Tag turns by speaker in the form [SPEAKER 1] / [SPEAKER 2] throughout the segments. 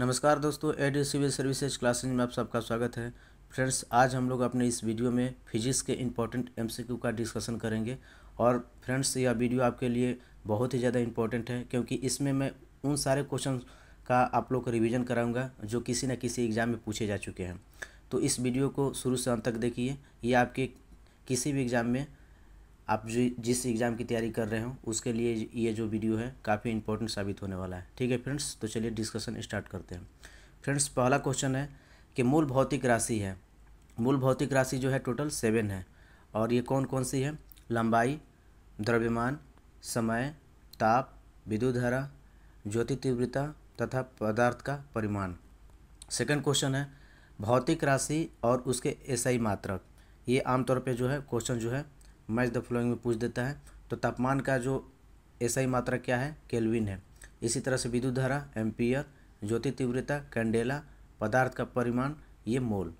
[SPEAKER 1] नमस्कार दोस्तों add civil services classes में आप सबका स्वागत है फ्रेंड्स आज हम लोग अपने इस वीडियो में फिजिक्स के इम्पोर्टेंट एमसीक्यू का डिस्कशन करेंगे और फ्रेंड्स यह वीडियो आपके लिए बहुत ही ज़्यादा इम्पोर्टेंट है क्योंकि इसमें मैं उन सारे क्वेश्चन का आप लोग का रिविज़न कराऊँगा जो किसी न किसी एग्ज़ाम में पूछे जा चुके हैं तो इस वीडियो को शुरू से अंत तक देखिए ये आपके किसी भी एग्ज़ाम में आप जो जिस एग्ज़ाम की तैयारी कर रहे हो उसके लिए ये जो वीडियो है काफ़ी इंपॉर्टेंट साबित होने वाला है ठीक है फ्रेंड्स तो चलिए डिस्कशन स्टार्ट करते हैं फ्रेंड्स पहला क्वेश्चन है कि मूल भौतिक राशि है मूल भौतिक राशि जो है टोटल सेवन है और ये कौन कौन सी है लंबाई द्रव्यमान समय ताप विद्युत धारा ज्योति तीव्रता तथा पदार्थ का परिमाण सेकंड क्वेश्चन है भौतिक राशि और उसके एसआई मात्रक ये आमतौर पे जो है क्वेश्चन जो है मैच द फ्लोइंग में पूछ देता है तो तापमान का जो एसआई मात्रा क्या है केल्विन है इसी तरह से विद्युत धारा एम्पियर ज्योति तीव्रता कैंडेला पदार्थ का परिमाण ये मोल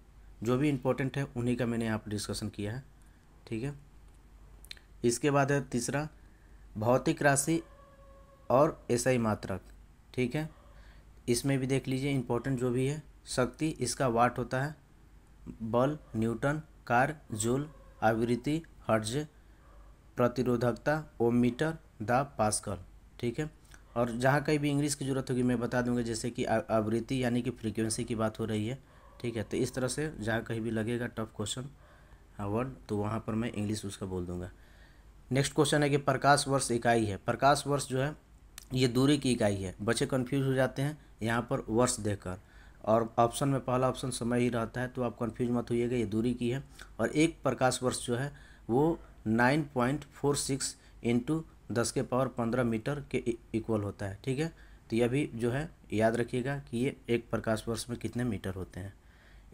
[SPEAKER 1] जो भी इम्पोर्टेंट है उन्हीं का मैंने यहाँ पर डिस्कशन किया है ठीक है इसके बाद है तीसरा भौतिक राशि और एसआई मात्रक ठीक है इसमें भी देख लीजिए इम्पोर्टेंट जो भी है शक्ति इसका वाट होता है बल न्यूटन कार जूल आवृत्ति हर्ज प्रतिरोधकता ओम मीटर द पास्कल ठीक है और जहाँ कहीं भी इंग्लिश की ज़रूरत होगी मैं बता दूंगा जैसे कि आवृत्ति यानी कि फ्रीक्वेंसी की बात हो रही है ठीक है तो इस तरह से जहाँ कहीं भी लगेगा टफ क्वेश्चन वर्ड तो वहाँ पर मैं इंग्लिश उसका बोल दूंगा नेक्स्ट क्वेश्चन है कि प्रकाश वर्ष इकाई है प्रकाश वर्ष जो है ये दूरी की इकाई है बच्चे कन्फ्यूज हो जाते हैं यहाँ पर वर्ष देखकर और ऑप्शन में पहला ऑप्शन समय ही रहता है तो आप कन्फ्यूज मत होइएगा ये दूरी की है और एक प्रकाश वर्ष जो है वो nine point four six into दस के पावर पंद्रह मीटर के इक्वल होता है ठीक है तो यह भी जो है याद रखिएगा कि ये एक प्रकाश वर्ष में कितने मीटर होते हैं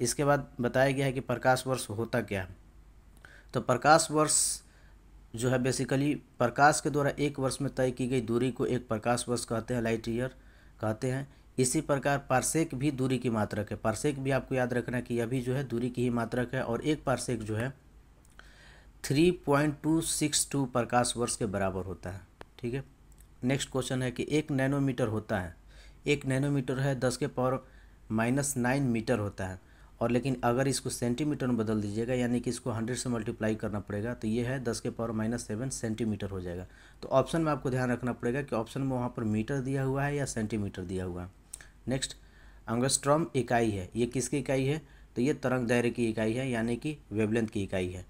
[SPEAKER 1] इसके बाद बताया गया है कि प्रकाश वर्ष होता क्या है तो प्रकाश वर्ष जो है बेसिकली प्रकाश के द्वारा एक वर्ष में तय की गई दूरी को एक प्रकाश वर्ष कहते हैं लाइट ईयर कहते हैं इसी प्रकार पार्सेक भी दूरी की मात्रक है पार्सेक भी आपको याद रखना कि यह भी जो है दूरी की ही मात्रक है और एक पार्सेक जो है three point two six two प्रकाश वर्ष के बराबर होता है ठीक है नेक्स्ट क्वेश्चन है कि एक नैनोमीटर होता है एक नैनोमीटर है दस के पावर माइनस नाइन मीटर होता है और लेकिन अगर इसको सेंटीमीटर में बदल दीजिएगा यानी कि इसको हंड्रेड से मल्टीप्लाई करना पड़ेगा तो ये है दस के पावर माइनस सेवन सेंटीमीटर हो जाएगा तो ऑप्शन में आपको ध्यान रखना पड़ेगा कि ऑप्शन में वहाँ पर मीटर दिया हुआ है या सेंटीमीटर दिया हुआ है नेक्स्ट अंगस्ट्रॉम इकाई है ये किसकी इकाई है तो ये तरंग दायरे की इकाई है यानी कि वेबलेंथ की इकाई है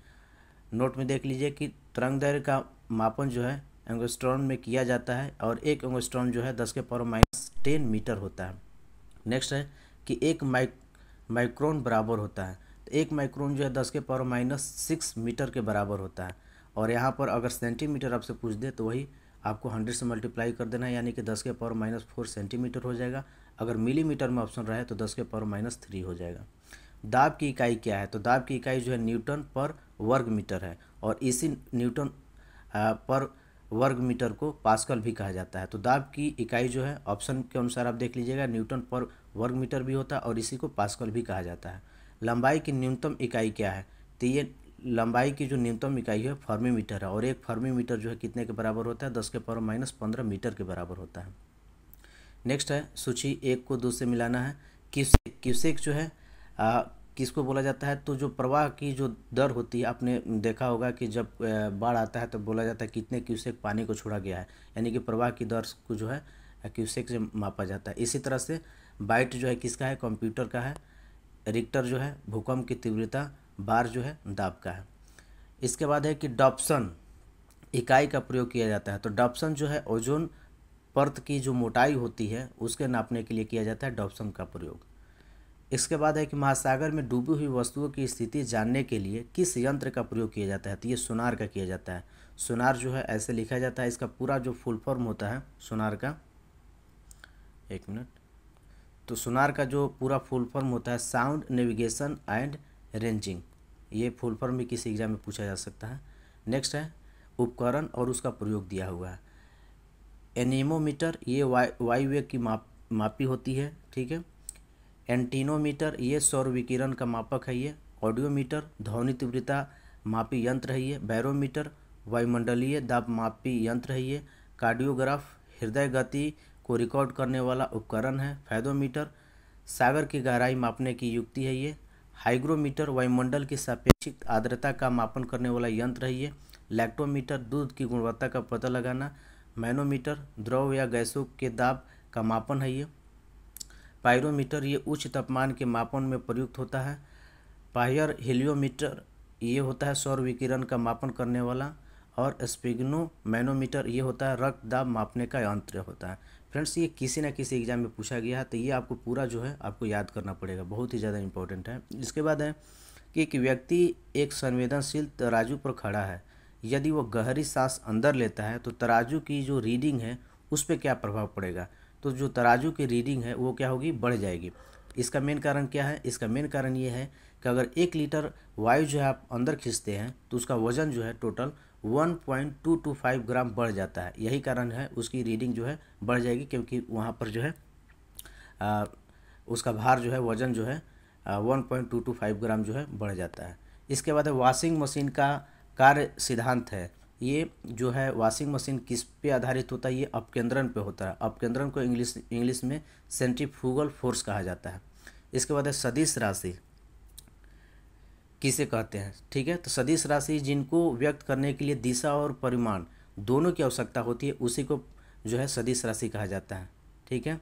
[SPEAKER 1] नोट में देख लीजिए कि तरंग दैर्घ्य का मापन जो है एंगोस्ट्रॉन में किया जाता है और एक एंगोस्ट्रॉन जो है दस के पावर माइनस टेन मीटर होता है नेक्स्ट है कि एक माइक माइक्रोन बराबर होता है तो एक माइक्रोन जो है दस के पावर माइनस सिक्स मीटर के बराबर होता है और यहाँ पर अगर सेंटीमीटर आपसे पूछ दे तो वही आपको हंड्रेड से मल्टीप्लाई कर देना है यानी कि दस के पावर माइनस फोर सेंटीमीटर हो जाएगा अगर मिलीमीटर में ऑप्शन रहे तो दस के पावर माइनस थ्री हो जाएगा दाब की इकाई क्या है तो दाब की इकाई जो है न्यूटन पर वर्ग मीटर है और इसी न्यूटन पर वर्ग मीटर को पास्कल भी कहा जाता है तो दाब की इकाई जो है ऑप्शन के अनुसार आप देख लीजिएगा न्यूटन पर वर्ग मीटर भी होता है और इसी को पास्कल भी कहा जाता है लंबाई की न्यूनतम इकाई क्या है तो ये लंबाई की जो न्यूनतम इकाई है फर्मी मीटर है और एक फर्मी मीटर जो है कितने के बराबर होता है दस के पावर माइनस पंद्रह मीटर के बराबर होता है नेक्स्ट है सूची एक को दो से मिलाना है क्यूसेक क्यूसेक जो है किसको बोला जाता है तो जो प्रवाह की जो दर होती है आपने देखा होगा कि जब बाढ़ आता है तो बोला जाता है कितने क्यूसेक पानी को छोड़ा गया है यानी कि प्रवाह की दर को जो है क्यूसेक से मापा जाता है इसी तरह से बाइट जो है किसका है कंप्यूटर का है रिक्टर जो है भूकंप की तीव्रता बार जो है दाब का है इसके बाद है कि डॉप्सन इकाई का प्रयोग किया जाता है तो डॉप्सन जो है ओजोन पर्त की जो मोटाई होती है उसके नापने के लिए किया जाता है डॉप्सन का प्रयोग इसके बाद है कि महासागर में डूबी हुई वस्तुओं की स्थिति जानने के लिए किस यंत्र का प्रयोग किया जाता है तो ये सुनार का किया जाता है सुनार जो है ऐसे लिखा जाता है इसका पूरा जो फुल फॉर्म होता है सोनार का एक मिनट तो सुनार का जो पूरा फुल फॉर्म होता है साउंड नेविगेशन एंड रेंजिंग ये फुल फॉर्म भी किसी एग्जाम में पूछा जा सकता है नेक्स्ट है उपकरण और उसका प्रयोग दिया हुआ है एनीमोमीटर ये वायु वायुवेग की माप मापी होती है ठीक है एंटीनोमीटर ये सौर विकिरण का मापक है ये ऑडियोमीटर ध्वनि तीव्रता मापी यंत्र है ये बैरोमीटर वायुमंडलीय दाब मापी यंत्र है ये कार्डियोग्राफ हृदय गति को रिकॉर्ड करने वाला उपकरण है फैदोमीटर सागर की गहराई मापने की युक्ति है ये हाइग्रोमीटर वायुमंडल की सापेक्षिक आर्द्रता का मापन करने वाला यंत्र है ये लैक्टोमीटर दूध की गुणवत्ता का पता लगाना मैनोमीटर द्रव या गैसों के दाब का मापन है ये पायरोमीटर ये उच्च तापमान के मापन में प्रयुक्त होता है पायर हेलियोमीटर ये होता है सौर विकिरण का मापन करने वाला और स्पिग्नो मैनोमीटर ये होता है रक्त दाब मापने का यंत्र होता है फ्रेंड्स ये किसी ना किसी एग्जाम में पूछा गया है तो ये आपको पूरा जो है आपको याद करना पड़ेगा बहुत ही ज़्यादा इंपॉर्टेंट है इसके बाद है कि एक व्यक्ति एक संवेदनशील तराजू पर खड़ा है यदि वो गहरी सांस अंदर लेता है तो तराजू की जो रीडिंग है उस पर क्या प्रभाव पड़ेगा तो जो तराजू की रीडिंग है वो क्या होगी बढ़ जाएगी इसका मेन कारण क्या है इसका मेन कारण ये है कि अगर एक लीटर वायु जो है आप अंदर खींचते हैं तो उसका वज़न जो है टोटल 1.225 ग्राम बढ़ जाता है यही कारण है उसकी रीडिंग जो है बढ़ जाएगी क्योंकि वहाँ पर जो है आ, उसका भार जो है वज़न जो है one point two two five gram जो है बढ़ जाता है इसके बाद वॉशिंग मशीन का कार्य सिद्धांत है ये जो है वॉशिंग मशीन किस पे आधारित होता है ये अपकेंद्रण पे होता है अपकेंद्रण को इंग्लिश इंग्लिश में सेंट्रीफ्यूगल फोर्स कहा जाता है इसके बाद है सदिश राशि किसे कहते हैं ठीक है तो सदिश राशि जिनको व्यक्त करने के लिए दिशा और परिमाण दोनों की आवश्यकता होती है उसी को जो है सदिश राशि कहा जाता है ठीक है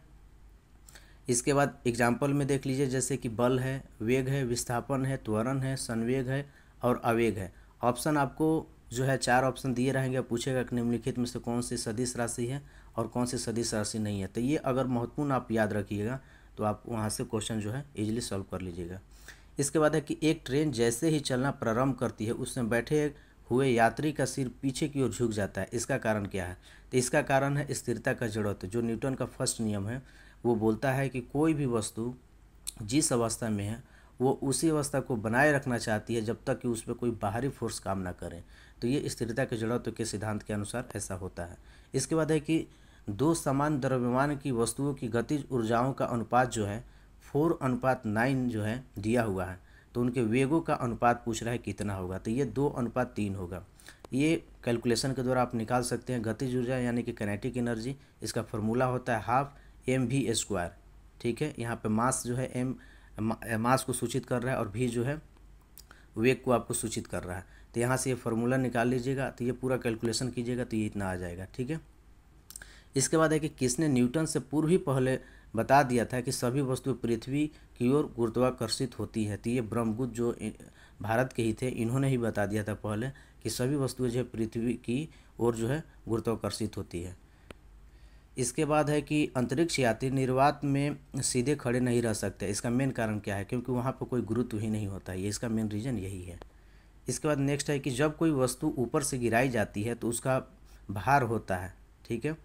[SPEAKER 1] इसके बाद एग्जाम्पल में देख लीजिए जैसे कि बल है वेग है विस्थापन है त्वरण है संवेग है और आवेग है ऑप्शन आपको जो है चार ऑप्शन दिए रहेंगे पूछेगा कि निम्नलिखित में से कौन सी सदिश राशि है और कौन सी सदिश राशि नहीं है तो ये अगर महत्वपूर्ण आप याद रखिएगा तो आप वहाँ से क्वेश्चन जो है ईजिली सॉल्व कर लीजिएगा इसके बाद है कि एक ट्रेन जैसे ही चलना प्रारंभ करती है उसमें बैठे हुए यात्री का सिर पीछे की ओर झुक जाता है इसका कारण क्या है तो इसका कारण है स्थिरता का जड़त जो न्यूटन का फर्स्ट नियम है वो बोलता है कि कोई भी वस्तु जिस अवस्था में है वो उसी अवस्था को बनाए रखना चाहती है जब तक कि उस पर कोई बाहरी फोर्स काम ना करें तो ये स्थिरता के जड़त्व के सिद्धांत के अनुसार ऐसा होता है इसके बाद है कि दो समान द्रव्यमान की वस्तुओं की गतिज ऊर्जाओं का अनुपात जो है फोर अनुपात नाइन जो है दिया हुआ है तो उनके वेगों का अनुपात पूछ रहा है कितना होगा तो ये दो अनुपात तीन होगा ये कैलकुलेशन के द्वारा आप निकाल सकते हैं गतिज ऊर्जा यानी कि कनेटिक एनर्जी इसका फॉर्मूला होता है हाफ एम वी स्क्वायर ठीक है यहाँ पे मास जो है एम मास को सूचित कर रहा है और भी जो है वेग को आपको सूचित कर रहा है तो यहाँ से ये फॉर्मूला निकाल लीजिएगा तो ये पूरा कैलकुलेशन कीजिएगा तो ये इतना आ जाएगा ठीक है इसके बाद है कि किसने न्यूटन से पूर्व ही पहले बता दिया था कि सभी वस्तुएं पृथ्वी की ओर गुरुत्वाकर्षित होती है तो ये ब्रह्मगुप्त जो भारत के ही थे इन्होंने ही बता दिया था पहले कि सभी वस्तुएं जो है पृथ्वी की ओर जो है गुरुत्वाकर्षित होती है इसके बाद है कि अंतरिक्ष यात्री निर्वात में सीधे खड़े नहीं रह सकते इसका मेन कारण क्या है क्योंकि वहाँ पर कोई गुरुत्व ही नहीं होता है ये इसका मेन रीज़न यही है इसके बाद नेक्स्ट है कि जब कोई वस्तु ऊपर से गिराई जाती है तो उसका भार होता है ठीक है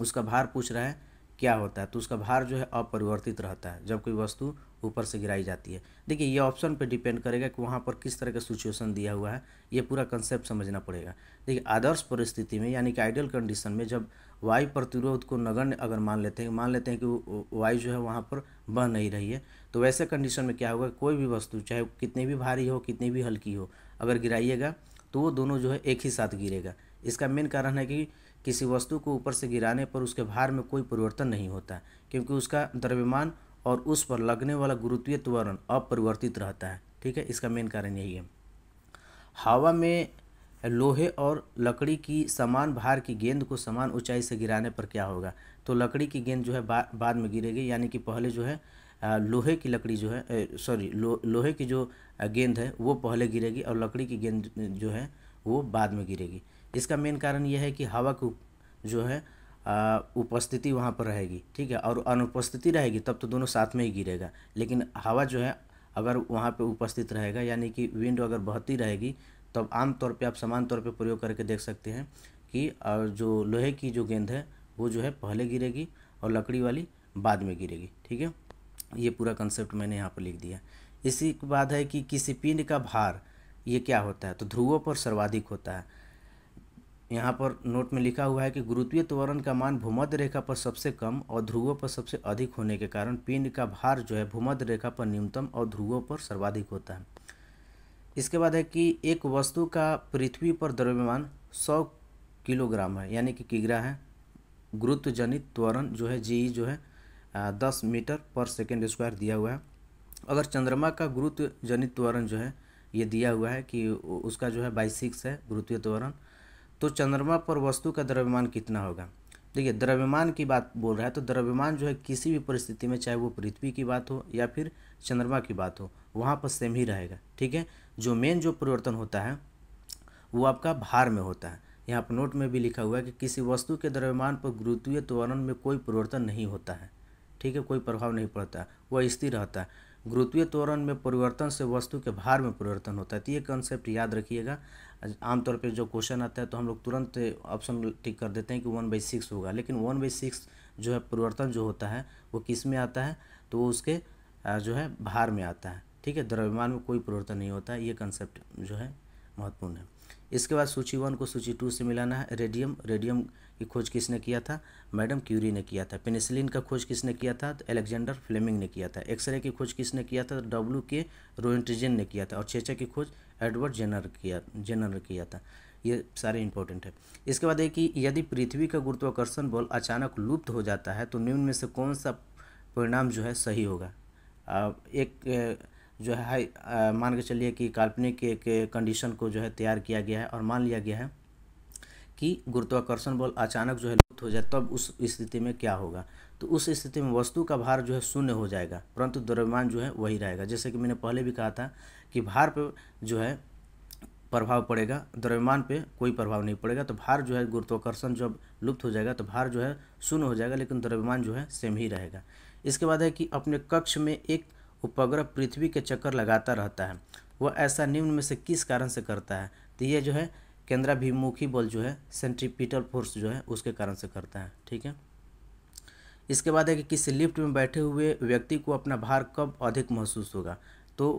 [SPEAKER 1] उसका भार पूछ रहा है क्या होता है तो उसका भार जो है अपरिवर्तित रहता है जब कोई वस्तु ऊपर से गिराई जाती है देखिए ये ऑप्शन पे डिपेंड करेगा कि वहाँ पर किस तरह का सिचुएशन दिया हुआ है ये पूरा कंसेप्ट समझना पड़ेगा देखिए आदर्श परिस्थिति में यानी कि आइडियल कंडीशन में जब वायु प्रतिरोध को नगण्य अगर मान लेते हैं मान लेते हैं कि वायु जो है वहाँ पर बह नहीं रही है तो वैसे कंडीशन में क्या होगा कोई भी वस्तु चाहे कितनी भी भारी हो कितनी भी हल्की हो अगर गिराइएगा तो वो दोनों जो है एक ही साथ गिरेगा इसका मेन कारण है कि किसी वस्तु को ऊपर से गिराने पर उसके भार में कोई परिवर्तन नहीं होता क्योंकि उसका द्रव्यमान और उस पर लगने वाला गुरुत्वीय त्वरण अपरिवर्तित रहता है ठीक है इसका मेन कारण यही है हवा में लोहे और लकड़ी की समान भार की गेंद को समान ऊंचाई से गिराने पर क्या होगा तो लकड़ी की गेंद जो है बा, बाद में गिरेगी यानी कि पहले जो है लोहे की लकड़ी जो है सॉरी लो, लोहे की जो गेंद है वो पहले गिरेगी और लकड़ी की गेंद जो है वो बाद में गिरेगी इसका मेन कारण यह है कि हवा की जो है उपस्थिति वहाँ पर रहेगी ठीक है और अनुपस्थिति रहेगी तब तो दोनों साथ में ही गिरेगा लेकिन हवा जो है अगर वहाँ पे उपस्थित रहेगा यानी कि विंड अगर बहती रहेगी तो अब आमतौर पर आप समान तौर पर प्रयोग करके देख सकते हैं कि जो लोहे की जो गेंद है वो जो है पहले गिरेगी और लकड़ी वाली बाद में गिरेगी ठीक है ये पूरा कंसेप्ट मैंने यहाँ पर लिख दिया इसी के बाद है कि किसी पिंड का भार ये क्या होता है तो ध्रुवों पर सर्वाधिक होता है यहाँ पर नोट में लिखा हुआ है कि गुरुत्वीय त्वरण का मान भूमध्य रेखा पर सबसे कम और ध्रुवों पर सबसे अधिक होने के कारण पिंड का भार जो है भूमध्य रेखा पर न्यूनतम और ध्रुवों पर सर्वाधिक होता है इसके बाद है कि एक वस्तु का पृथ्वी पर द्रव्यमान सौ किलोग्राम है यानी कि किग्रा है गुरुत्वजनित त्वरण जो है जी e जो है दस मीटर पर सेकेंड स्क्वायर दिया हुआ है अगर चंद्रमा का गुरुत्वजनित त्वरण जो है ये दिया हुआ है कि उसका जो है बाई सिक्स है गुरुत्वीय त्वरण तो चंद्रमा पर वस्तु का द्रव्यमान कितना होगा देखिए द्रव्यमान की बात बोल रहा है तो द्रव्यमान जो है किसी भी परिस्थिति में चाहे वो पृथ्वी की बात हो या फिर चंद्रमा की बात हो वहाँ पर सेम ही रहेगा ठीक है जो मेन जो परिवर्तन होता है वो आपका भार में होता है यहाँ पर नोट में भी लिखा हुआ है कि किसी वस्तु के द्रव्यमान पर गुरुत्वीय त्वरण में कोई परिवर्तन नहीं होता है ठीक है कोई प्रभाव नहीं पड़ता वह स्थिर रहता है गुरुत्वीय त्वरण में परिवर्तन से वस्तु के भार में परिवर्तन होता है तो ये कंसेप्ट याद रखिएगा आमतौर पर जो क्वेश्चन आता है तो हम लोग तुरंत ऑप्शन टिक कर देते हैं कि वन बाई सिक्स होगा लेकिन वन बाई सिक्स जो है परिवर्तन जो होता है वो किस में आता है तो वो उसके जो है भार में आता है ठीक है द्रव्यमान में कोई परिवर्तन नहीं होता है ये कंसेप्ट जो है महत्वपूर्ण है इसके बाद सूची वन को सूची टू से मिलाना है रेडियम रेडियम की खोज किसने किया था मैडम क्यूरी ने किया था पेनिसिलिन का खोज किसने किया था तो एलेक्जेंडर फ्लेमिंग ने किया था एक्सरे की खोज किसने किया था तो डब्ल्यू के रोइंट्रीजन ने किया था और चेचा की खोज एडवर्ड जेनर किया जेनर ने किया था ये सारे इंपॉर्टेंट है इसके बाद एक कि यदि पृथ्वी का गुरुत्वाकर्षण बल अचानक लुप्त हो जाता है तो निम्न में से कौन सा परिणाम जो है सही होगा एक जो है हाई मान के चलिए कि काल्पनिक एक कंडीशन को जो है तैयार किया गया है और मान लिया गया है कि गुरुत्वाकर्षण बल अचानक जो है लुप्त हो जाए तब उस स्थिति में क्या होगा तो उस स्थिति में वस्तु का भार जो है शून्य हो जाएगा परंतु द्रव्यमान जो है वही रहेगा जैसे कि मैंने पहले भी कहा था कि भार पर जो है प्रभाव पड़ेगा द्रव्यमान पे कोई प्रभाव नहीं पड़ेगा तो भार जो है गुरुत्वाकर्षण जब लुप्त हो जाएगा तो भार जो है शून्य हो जाएगा लेकिन द्रव्यमान जो है सेम ही रहेगा इसके बाद है कि अपने कक्ष में एक उपग्रह पृथ्वी के चक्कर लगाता रहता है वह ऐसा निम्न में से किस कारण से करता है तो ये जो है केंद्राभिमुखी बल जो है सेंट्रीपिटल फोर्स जो है उसके कारण से करता है ठीक है इसके बाद है कि किसी लिफ्ट में बैठे हुए व्यक्ति को अपना भार कब अधिक महसूस होगा तो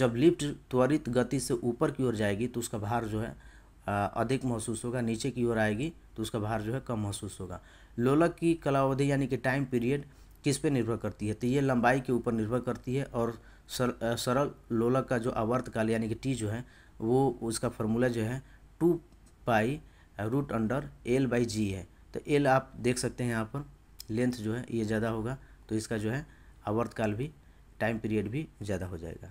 [SPEAKER 1] जब लिफ्ट त्वरित गति से ऊपर की ओर जाएगी तो उसका भार जो है अधिक महसूस होगा नीचे की ओर आएगी तो उसका भार जो है कम महसूस होगा लोलक की कलावधि यानी कि टाइम पीरियड किस पे निर्भर करती है तो ये लंबाई के ऊपर निर्भर करती है और सर, सरल लोलक का जो आवर्तकाल यानी कि टी जो है वो उसका फार्मूला जो है two pi root under L by g है तो एल आप देख सकते हैं यहाँ पर लेंथ जो है ये ज़्यादा होगा तो इसका जो है आवर्तकाल भी टाइम पीरियड भी ज़्यादा हो जाएगा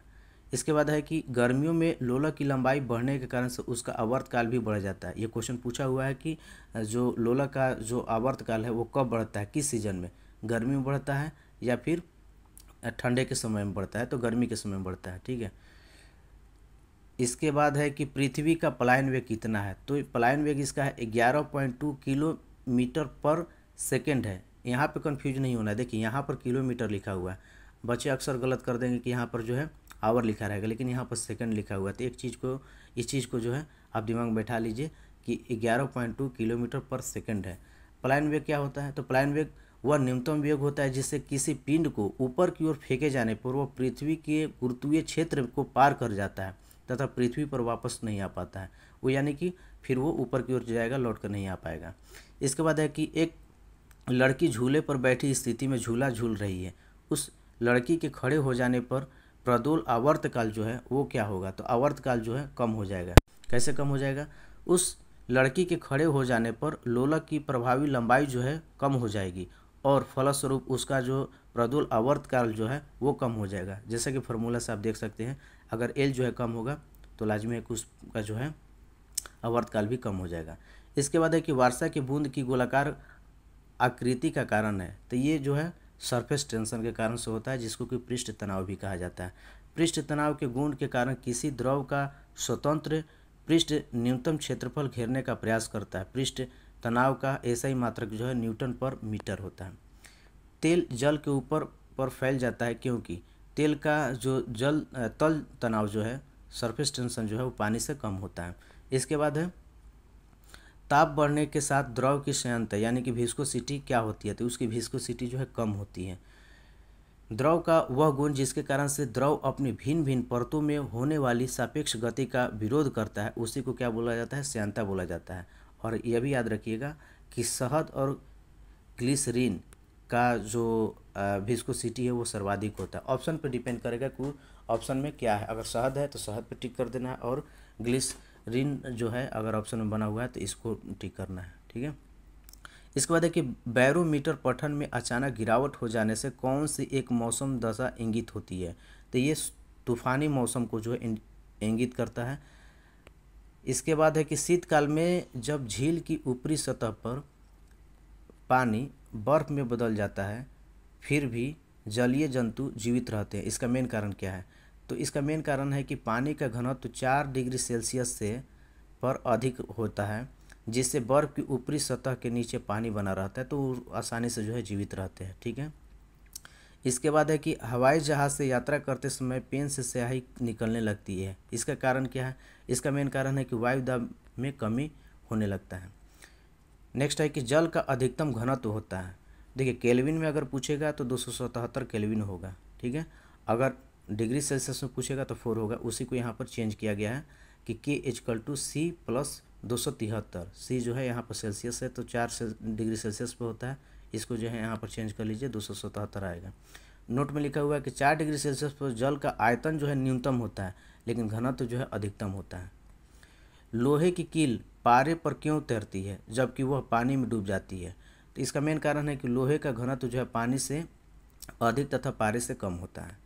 [SPEAKER 1] इसके बाद है कि गर्मियों में लोला की लंबाई बढ़ने के कारण से उसका आवर्तकाल भी बढ़ जाता है ये क्वेश्चन पूछा हुआ है कि जो लोला का जो आवर्तकाल है वो कब बढ़ता है किस सीजन में गर्मी में बढ़ता है या फिर ठंडे के समय में बढ़ता है तो गर्मी के समय में बढ़ता है ठीक है इसके बाद है कि पृथ्वी का पलायन वेग कितना है तो पलायन वेग इसका है ग्यारह पॉइंट टू किलोमीटर पर सेकेंड है यहाँ पे कंफ्यूज नहीं होना है देखिए यहाँ पर किलोमीटर लिखा हुआ है बच्चे अक्सर गलत कर देंगे कि यहाँ पर जो है आवर लिखा रहेगा लेकिन यहाँ पर सेकंड लिखा हुआ है तो एक चीज़ को इस चीज़ को जो है आप दिमाग में बैठा लीजिए कि ग्यारह पॉइंट टू किलोमीटर पर सेकेंड है पलायन वेग क्या होता है तो प्लान वेग वह न्यूनतम वेग होता है जिससे किसी पिंड को ऊपर की ओर फेंके जाने पर वह पृथ्वी के गुरुत्वीय क्षेत्र को पार कर जाता है तथा पृथ्वी पर वापस नहीं आ पाता है वो यानी कि फिर वो ऊपर की ओर जाएगा लौट कर नहीं आ पाएगा इसके बाद है कि एक लड़की झूले पर बैठी स्थिति में झूला झूल रही है उस लड़की के खड़े हो जाने पर प्रदोल आवर्तकाल जो है वो क्या होगा तो आवर्तकाल जो है कम हो जाएगा कैसे कम हो जाएगा उस लड़की के खड़े हो जाने पर लोलक की प्रभावी लंबाई जो है कम हो जाएगी और फलस्वरूप उसका जो प्रदुल अवर्तकाल काल जो है वो कम हो जाएगा जैसा कि फार्मूला से आप देख सकते हैं अगर एल जो है कम होगा तो लाजमी है कि उसका जो है अवर्तकाल काल भी कम हो जाएगा इसके बाद है कि वर्षा की बूंद की गोलाकार आकृति का कारण है तो ये जो है सरफेस टेंशन के कारण से होता है जिसको कि पृष्ठ तनाव भी कहा जाता है पृष्ठ तनाव के गुण के कारण किसी द्रव का स्वतंत्र पृष्ठ न्यूनतम क्षेत्रफल घेरने का प्रयास करता है पृष्ठ तनाव का ऐसा ही मात्रक जो है न्यूटन पर मीटर होता है तेल जल के ऊपर पर फैल जाता है क्योंकि तेल का जो जल तल तनाव जो है सरफेस टेंशन जो है वो पानी से कम होता है इसके बाद है ताप बढ़ने के साथ द्रव की शयनता यानी कि विस्कोसिटी क्या होती है तो उसकी विस्कोसिटी जो है कम होती है द्रव का वह गुण जिसके कारण से द्रव अपनी भिन्न भिन्न परतों में होने वाली सापेक्ष गति का विरोध करता है उसी को क्या बोला जाता है श्यांता बोला जाता है और यह भी याद रखिएगा कि शहद और ग्लिसरीन का जो विस्कोसिटी है वो सर्वाधिक होता है ऑप्शन पर डिपेंड करेगा कि ऑप्शन में क्या है अगर शहद है तो शहद पर टिक कर देना है और ग्लिसरीन जो है अगर ऑप्शन में बना हुआ है तो इसको टिक करना है ठीक है इसके बाद है कि बैरोमीटर पठन में अचानक गिरावट हो जाने से कौन सी एक मौसम दशा इंगित होती है तो ये तूफानी मौसम को जो है इंगित करता है इसके बाद है कि शीतकाल में जब झील की ऊपरी सतह पर पानी बर्फ़ में बदल जाता है फिर भी जलीय जंतु जीवित रहते हैं इसका मेन कारण क्या है तो इसका मेन कारण है कि पानी का घनत्व तो चार डिग्री सेल्सियस से पर अधिक होता है जिससे बर्फ़ की ऊपरी सतह के नीचे पानी बना रहता है तो आसानी से जो है जीवित रहते हैं ठीक है इसके बाद है कि हवाई जहाज़ से यात्रा करते समय पेन से स्याही निकलने लगती है इसका कारण क्या है इसका मेन कारण है कि वायु दाब में कमी होने लगता है नेक्स्ट है कि जल का अधिकतम घनत्व होता है देखिए केल्विन में अगर पूछेगा तो दो केल्विन होगा ठीक है अगर डिग्री सेल्सियस में पूछेगा तो फोर होगा उसी को यहाँ पर चेंज किया गया है कि के इजकल टू सी प्लस दो सौ तिहत्तर सी जो है यहाँ पर सेल्सियस है तो चार से डिग्री सेल्सियस पर होता है इसको जो है यहाँ पर चेंज कर लीजिए दो सौ सतहत्तर आएगा नोट में लिखा हुआ है कि चार डिग्री सेल्सियस पर जल का आयतन जो है न्यूनतम होता है लेकिन घनत्व तो जो है अधिकतम होता है लोहे की कील पारे पर क्यों तैरती है जबकि वह पानी में डूब जाती है तो इसका मेन कारण है कि लोहे का घनत्व तो जो है पानी से अधिक तथा पारे से कम होता है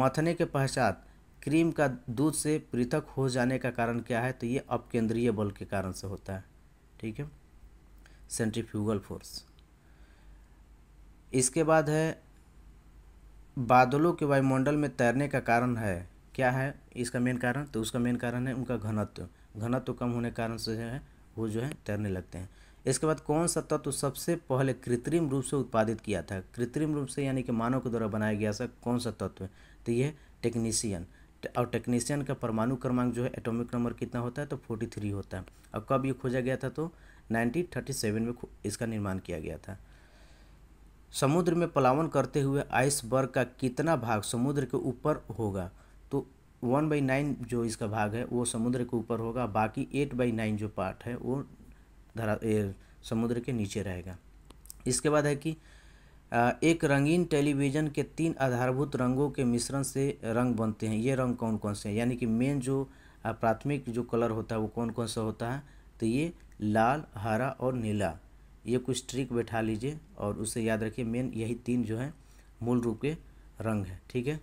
[SPEAKER 1] मथने के पश्चात क्रीम का दूध से पृथक हो जाने का कारण क्या है तो ये अपकेंद्रीय बल के कारण से होता है ठीक है सेंट्रीफ्यूगल फोर्स इसके बाद है बादलों के वायुमंडल में तैरने का कारण है क्या है इसका मेन कारण तो उसका मेन कारण है उनका घनत्व घनत्व कम होने के कारण से जो है वो जो है तैरने लगते हैं इसके बाद कौन सा तत्व तो सबसे पहले कृत्रिम रूप से उत्पादित किया था कृत्रिम रूप से यानी कि मानव के द्वारा बनाया गया था कौन सा तत्व तो ये टेक्नीशियन और टेक्नीशियन का परमाणु क्रमांक जो है एटॉमिक नंबर कितना होता है तो फोर्टी थ्री होता है और कब ये खोजा गया था तो नाइनटीन थर्टी सेवन में इसका निर्माण किया गया था समुद्र में पलावन करते हुए आइसबर्ग का कितना भाग समुद्र के ऊपर होगा तो वन बाई नाइन जो इसका भाग है वो समुद्र के ऊपर होगा बाकी एट बाई नाइन जो पार्ट है वो धरा ए, समुद्र के नीचे रहेगा इसके बाद है कि एक रंगीन टेलीविज़न के तीन आधारभूत रंगों के मिश्रण से रंग बनते हैं ये रंग कौन कौन से हैं यानी कि मेन जो प्राथमिक जो कलर होता है वो कौन कौन सा होता है तो ये लाल हरा और नीला ये कुछ ट्रिक बैठा लीजिए और उसे याद रखिए मेन यही तीन जो है मूल रूप के रंग है ठीक है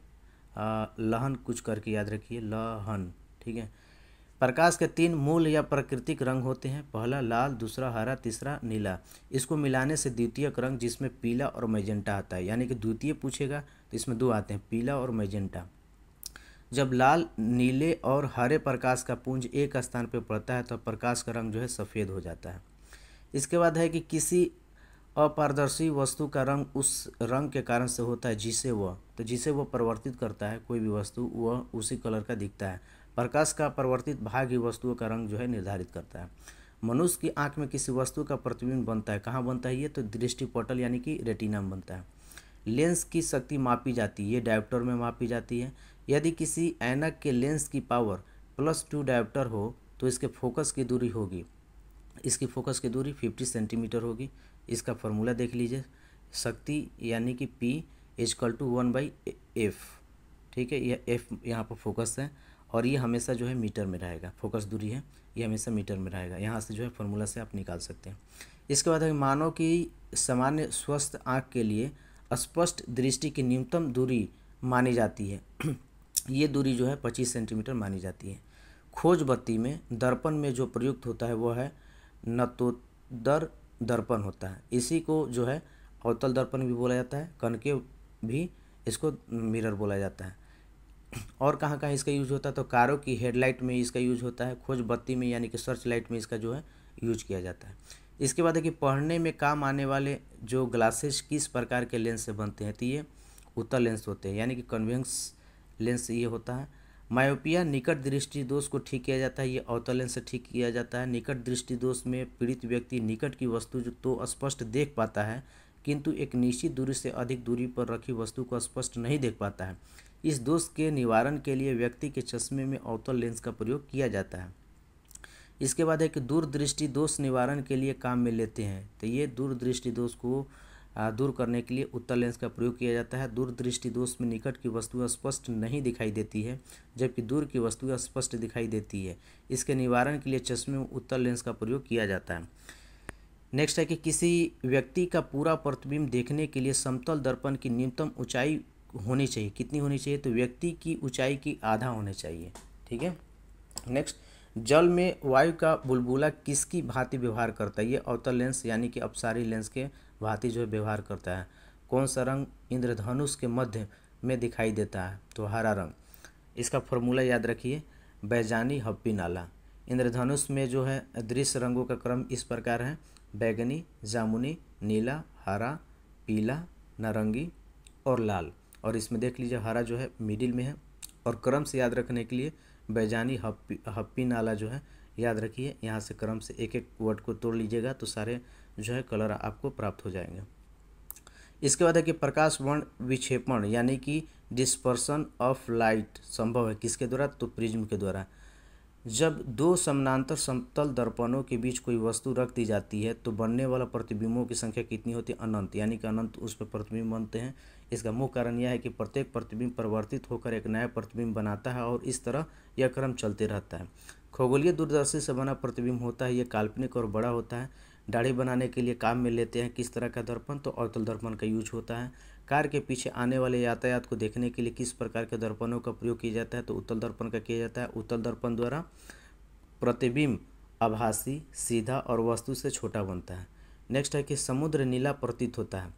[SPEAKER 1] लहन कुछ करके याद रखिए लहन ठीक है प्रकाश के तीन मूल या प्राकृतिक रंग होते हैं पहला लाल दूसरा हरा तीसरा नीला इसको मिलाने से द्वितीय रंग जिसमें पीला और मैजेंटा आता है यानी कि द्वितीय पूछेगा तो इसमें दो आते हैं पीला और मैजेंटा जब लाल नीले और हरे प्रकाश का पुंज एक स्थान पर पड़ता है तो प्रकाश का रंग जो है सफ़ेद हो जाता है इसके बाद है कि किसी अपारदर्शी वस्तु का रंग उस रंग के कारण से होता है जिसे वह तो जिसे वह परिवर्तित करता है कोई भी वस्तु वह उसी कलर का दिखता है प्रकाश का परिवर्तित भाग ही वस्तुओं का रंग जो है निर्धारित करता है मनुष्य की आंख में किसी वस्तु का प्रतिबिंब बनता है कहाँ बनता है ये तो दृष्टिपटल यानी कि रेटिना में बनता है लेंस की शक्ति मापी जाती है ये डायप्टर में मापी जाती है यदि किसी ऐनक के लेंस की पावर प्लस टू डायप्टर हो तो इसके फोकस की दूरी होगी इसकी फोकस की दूरी फिफ्टी सेंटीमीटर होगी इसका फॉर्मूला देख लीजिए शक्ति यानी कि P equal two one by F ठीक है यह एफ यहाँ पर फोकस है और ये हमेशा जो है मीटर में रहेगा फोकस दूरी है ये हमेशा मीटर में रहेगा यहाँ से जो है फॉर्मूला से आप निकाल सकते हैं इसके बाद है मानव की सामान्य स्वस्थ आँख के लिए स्पष्ट दृष्टि की न्यूनतम दूरी मानी जाती है ये दूरी जो है पच्चीस सेंटीमीटर मानी जाती है खोज बत्ती में दर्पण में जो प्रयुक्त होता है वह है नतोदर दर्पण होता है इसी को जो है अवतल दर्पण भी बोला जाता है के भी इसको मिरर बोला जाता है और कहाँ कहाँ इसका यूज होता है तो कारों की हेडलाइट में इसका यूज होता है खोज बत्ती में यानी कि सर्च लाइट में इसका जो है यूज किया जाता है इसके बाद है कि पढ़ने में काम आने वाले जो ग्लासेस किस प्रकार के लेंस से बनते हैं तो ये उत्तर लेंस होते हैं यानी कि कन्वेंस लेंस ये होता है मायोपिया निकट दृष्टि दोष को ठीक किया जाता है ये अवतलन से ठीक किया जाता है निकट दृष्टि दोष में पीड़ित व्यक्ति निकट की वस्तु तो स्पष्ट देख पाता है किंतु एक निश्चित दूरी से अधिक दूरी पर रखी वस्तु को स्पष्ट नहीं देख पाता है इस दोष के निवारण के लिए व्यक्ति के चश्मे में अवतल लेंस का प्रयोग किया जाता है इसके बाद है कि दूरदृष्टि दोष निवारण के लिए काम में लेते हैं तो ये दूरदृष्टि दोष को दूर करने के लिए उत्तर लेंस का प्रयोग किया जाता है दृष्टि दोष में निकट की वस्तुएं स्पष्ट नहीं दिखाई देती है जबकि दूर की वस्तुएं स्पष्ट दिखाई देती है इसके निवारण के लिए चश्मे में उत्तर लेंस का प्रयोग किया जाता है नेक्स्ट है कि किसी व्यक्ति का पूरा प्रतिबिंब देखने के लिए समतल दर्पण की न्यूनतम ऊंचाई होनी चाहिए कितनी होनी चाहिए तो व्यक्ति की ऊंचाई की आधा होनी चाहिए ठीक है नेक्स्ट जल में वायु का बुलबुला किसकी भांति व्यवहार करता है ये अवतल लेंस यानी कि अपसारी लेंस के भांति जो है व्यवहार करता है कौन सा रंग इंद्रधनुष के मध्य में दिखाई देता है तो हरा रंग इसका फॉर्मूला याद रखिए बैजानी हप्पी नाला इंद्रधनुष में जो है दृश्य रंगों का क्रम इस प्रकार है बैगनी जामुनी नीला हरा पीला नारंगी और लाल और इसमें देख लीजिए हरा जो है मिडिल में है और क्रम से याद रखने के लिए बैजानी हप्पी हप्पी नाला जो है याद रखिए यहाँ से क्रम से एक एक वर्ड को तोड़ लीजिएगा तो सारे जो है कलर आपको प्राप्त हो जाएंगे इसके बाद है कि प्रकाश वर्ण विक्षेपण यानी कि डिस्पर्सन ऑफ लाइट संभव है किसके द्वारा तो प्रिज्म के द्वारा जब दो समानांतर समतल दर्पणों के बीच कोई वस्तु रख दी जाती है तो बनने वाला प्रतिबिंबों की संख्या कितनी होती है अनंत यानी कि अनंत उस पर प्रतिबिंब बनते हैं इसका मुख्य कारण यह है कि प्रत्येक प्रतिबिंब परिवर्तित होकर एक नया प्रतिबिंब बनाता है और इस तरह यह क्रम चलते रहता है खगोलीय दूरदर्शी से बना प्रतिबिंब होता है यह काल्पनिक और बड़ा होता है दाढ़ी बनाने के लिए काम में लेते हैं किस तरह का दर्पण तो अवतल दर्पण का यूज होता है कार के पीछे आने वाले यातायात को देखने के लिए किस प्रकार के दर्पणों का प्रयोग किया जाता है तो उत्तल दर्पण का किया जाता है उत्तल दर्पण द्वारा प्रतिबिंब आभासी सीधा और वस्तु से छोटा बनता है नेक्स्ट है कि समुद्र नीला प्रतीत होता है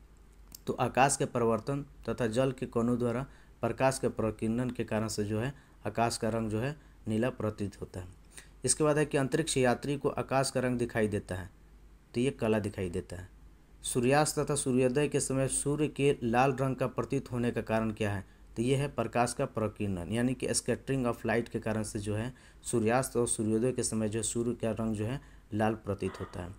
[SPEAKER 1] तो आकाश के परिवर्तन तथा जल के कणों द्वारा प्रकाश के प्रकीर्णन के कारण से जो है आकाश का रंग जो है नीला प्रतीत होता है इसके बाद है कि अंतरिक्ष यात्री को आकाश का रंग दिखाई देता है तो ये काला दिखाई देता है सूर्यास्त तथा सूर्योदय के समय सूर्य के लाल रंग का प्रतीत होने का कारण क्या है तो ये है प्रकाश का प्रकीर्णन यानी कि स्केटरिंग ऑफ लाइट के कारण से जो है सूर्यास्त और सूर्योदय के समय जो सूर्य का रंग जो है लाल प्रतीत होता है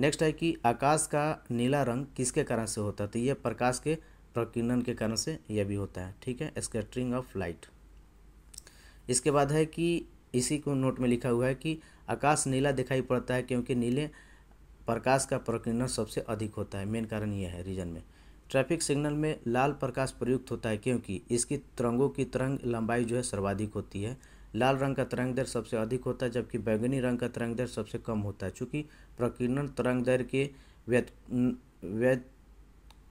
[SPEAKER 1] नेक्स्ट है कि आकाश का नीला रंग किसके कारण से होता है तो यह प्रकाश के प्रकीर्णन के कारण से यह भी होता है ठीक है स्केटरिंग ऑफ लाइट इसके बाद है कि इसी को नोट में लिखा हुआ है कि आकाश नीला दिखाई पड़ता है क्योंकि नीले प्रकाश का प्रकीर्णन सबसे अधिक होता है मेन कारण यह है रीजन में ट्रैफिक सिग्नल में लाल प्रकाश प्रयुक्त होता है क्योंकि इसकी तरंगों की तरंग लंबाई जो है सर्वाधिक होती है लाल रंग का तरंग दर सबसे अधिक होता है जबकि बैंगनी रंग का तरंग दर सबसे कम होता है चूँकि प्रकीर्णन तरंग दर के व्यत व्यत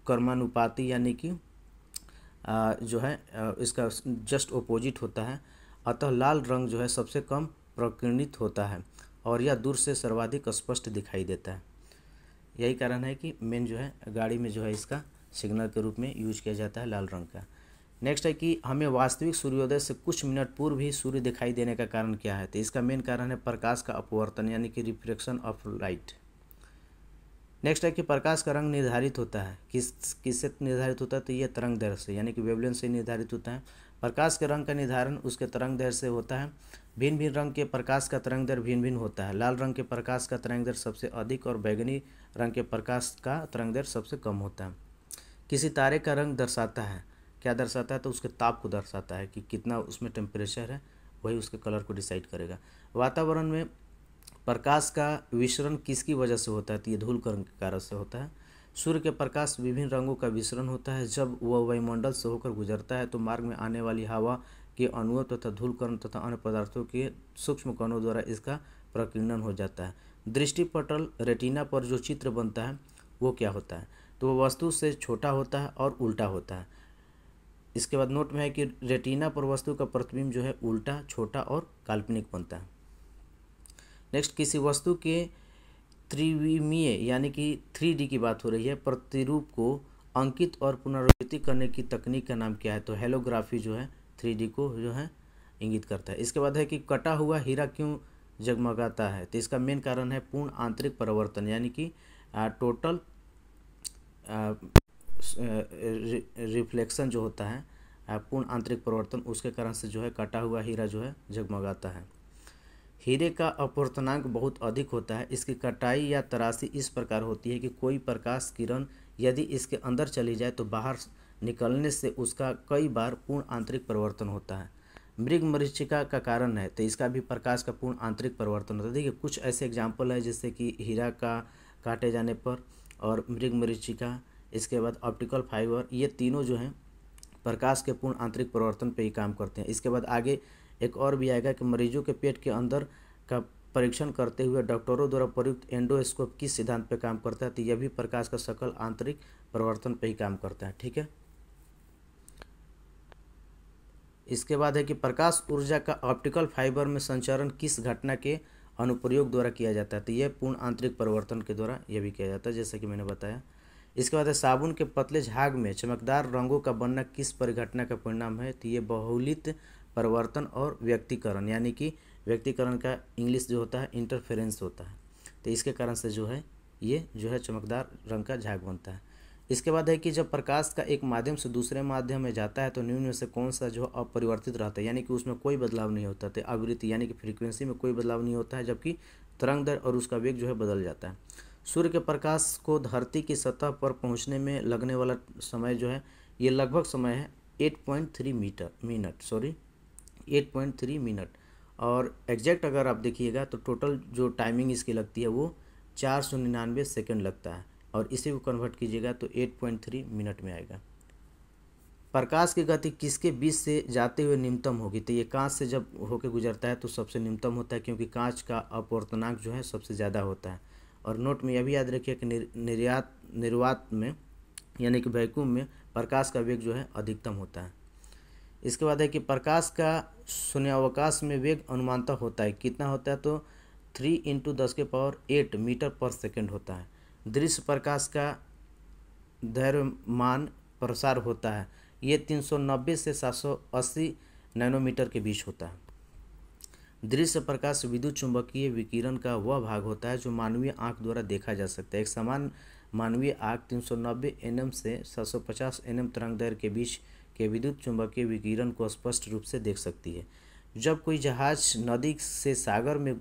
[SPEAKER 1] कर्मानुपाति यानी कि जो है इसका जस्ट ओपोजिट होता है अतः लाल रंग जो है सबसे कम प्रकीर्णित होता है और यह दूर से सर्वाधिक स्पष्ट दिखाई देता है यही कारण है कि मेन जो है गाड़ी में जो है इसका सिग्नल के रूप में यूज किया जाता है लाल रंग का नेक्स्ट है कि हमें वास्तविक सूर्योदय से कुछ मिनट पूर्व ही सूर्य दिखाई देने का कारण क्या है तो इसका मेन कारण है प्रकाश का अपवर्तन यानी कि रिफ्लेक्शन ऑफ लाइट नेक्स्ट है कि प्रकाश का रंग निर्धारित होता है किस किससे निर्धारित होता है तो यह तरंग दर से यानी कि वेबलेन से निर्धारित होता है प्रकाश के रंग का निर्धारण उसके तरंग दर से होता है भिन्न भिन्न रंग के प्रकाश का तरंग दर भिन्न भिन्न होता है लाल रंग के प्रकाश का तरंग दर सबसे अधिक और बैगनी रंग के प्रकाश का तरंग दैर्घ्य सबसे कम होता है किसी तारे का रंग दर्शाता है क्या दर्शाता है तो उसके ताप को दर्शाता है कि कितना उसमें टेम्परेचर है वही उसके कलर को डिसाइड करेगा वातावरण में प्रकाश का विसरण किसकी वजह से होता है तो ये धूल के कारण से होता है सूर्य के प्रकाश विभिन्न रंगों का विसरण होता है जब वह वायुमंडल से होकर गुजरता है तो मार्ग में आने वाली हवा के अणुओं तथा धूल कण तथा अन्य पदार्थों के सूक्ष्म कणों द्वारा इसका प्रकीर्णन हो जाता है दृष्टिपटल रेटिना पर जो चित्र बनता है वो क्या होता है तो वो वस्तु से छोटा होता है और उल्टा होता है इसके बाद नोट में है कि रेटिना पर वस्तु का प्रतिबिंब जो है उल्टा छोटा और काल्पनिक बनता है नेक्स्ट किसी वस्तु के त्रिविमीय यानी कि थ्री डी की बात हो रही है प्रतिरूप को अंकित और पुनरावृत्ति करने की तकनीक का नाम क्या है तो हेलोग्राफी जो है थ्री को जो है इंगित करता है इसके बाद है कि कटा हुआ हीरा क्यों जगमगाता है तो इसका मेन कारण है पूर्ण आंतरिक परिवर्तन यानी कि टोटल रिफ्लेक्शन जो होता है पूर्ण आंतरिक परिवर्तन उसके कारण से जो है कटा हुआ हीरा जो है जगमगाता है हीरे का अपवर्तनांक बहुत अधिक होता है इसकी कटाई या तराशी इस प्रकार होती है कि कोई प्रकाश किरण यदि इसके अंदर चली जाए तो बाहर निकलने से उसका कई बार पूर्ण आंतरिक परिवर्तन होता है मृग मरीचिका का कारण है तो इसका भी प्रकाश का पूर्ण आंतरिक परिवर्तन होता है देखिए कुछ ऐसे एग्जाम्पल है जैसे कि हीरा का काटे जाने पर और मृग मरीचिका इसके बाद ऑप्टिकल फाइबर ये तीनों जो हैं प्रकाश के पूर्ण आंतरिक परिवर्तन पे ही काम करते हैं इसके बाद आगे एक और भी आएगा कि मरीजों के पेट के अंदर का परीक्षण करते हुए डॉक्टरों द्वारा प्रयुक्त एंडोस्कोप किस सिद्धांत पर काम करता है तो यह भी प्रकाश का सकल आंतरिक परिवर्तन पर ही काम करता है ठीक है इसके बाद है कि प्रकाश ऊर्जा का ऑप्टिकल फाइबर में संचरण किस घटना के अनुप्रयोग द्वारा किया जाता है तो यह पूर्ण आंतरिक परिवर्तन के द्वारा यह भी किया जाता है जैसा कि मैंने बताया इसके बाद है साबुन के पतले झाग में चमकदार रंगों का बनना किस परिघटना का परिणाम है तो ये बहुलित परिवर्तन और व्यक्तिकरण यानी कि व्यक्तिकरण का इंग्लिश जो होता है इंटरफेरेंस होता है तो इसके कारण से जो है ये जो है चमकदार रंग का झाग बनता है इसके बाद है कि जब प्रकाश का एक माध्यम से दूसरे माध्यम में जाता है तो निम्न में से कौन सा जो अपरिवर्तित रहता है यानी कि उसमें कोई बदलाव नहीं होता है तो आवृत्ति यानी कि फ्रीक्वेंसी में कोई बदलाव नहीं होता है जबकि तरंग दर और उसका वेग जो है बदल जाता है सूर्य के प्रकाश को धरती की सतह पर पहुँचने में लगने वाला समय जो है ये लगभग समय है eight metre minute sorry eight minute और एग्जैक्ट अगर आप देखिएगा तो टोटल जो टाइमिंग इसकी लगती है वो चार सौ निन्यानवे सेकेंड लगता है और इसे भी कन्वर्ट कीजिएगा तो 8.3 मिनट में आएगा प्रकाश की गति किसके बीच से जाते हुए निम्नतम होगी तो ये कांच से जब होकर गुजरता है तो सबसे निम्नतम होता है क्योंकि कांच का अपवर्तनांक जो है सबसे ज़्यादा होता है और नोट में यह भी याद रखिए कि निर, निर्यात निर्वात में यानी कि वैक्यूम में प्रकाश का वेग जो है अधिकतम होता है इसके बाद है कि प्रकाश का शून्यवकाश में वेग अनुमानता होता है कितना होता है तो थ्री इंटू दस के पावर एट मीटर पर सेकेंड होता है दृश्य प्रकाश का धैर्यमान प्रसार होता है ये 390 से 780 नैनोमीटर के बीच होता है दृश्य प्रकाश विद्युत चुंबकीय विकिरण का वह भाग होता है जो मानवीय आंख द्वारा देखा जा सकता है एक समान मानवीय आंख 390 एनएम से 750 एनएम तरंग दैर के बीच के विद्युत चुंबकीय विकिरण को स्पष्ट रूप से देख सकती है जब कोई जहाज नदी से सागर में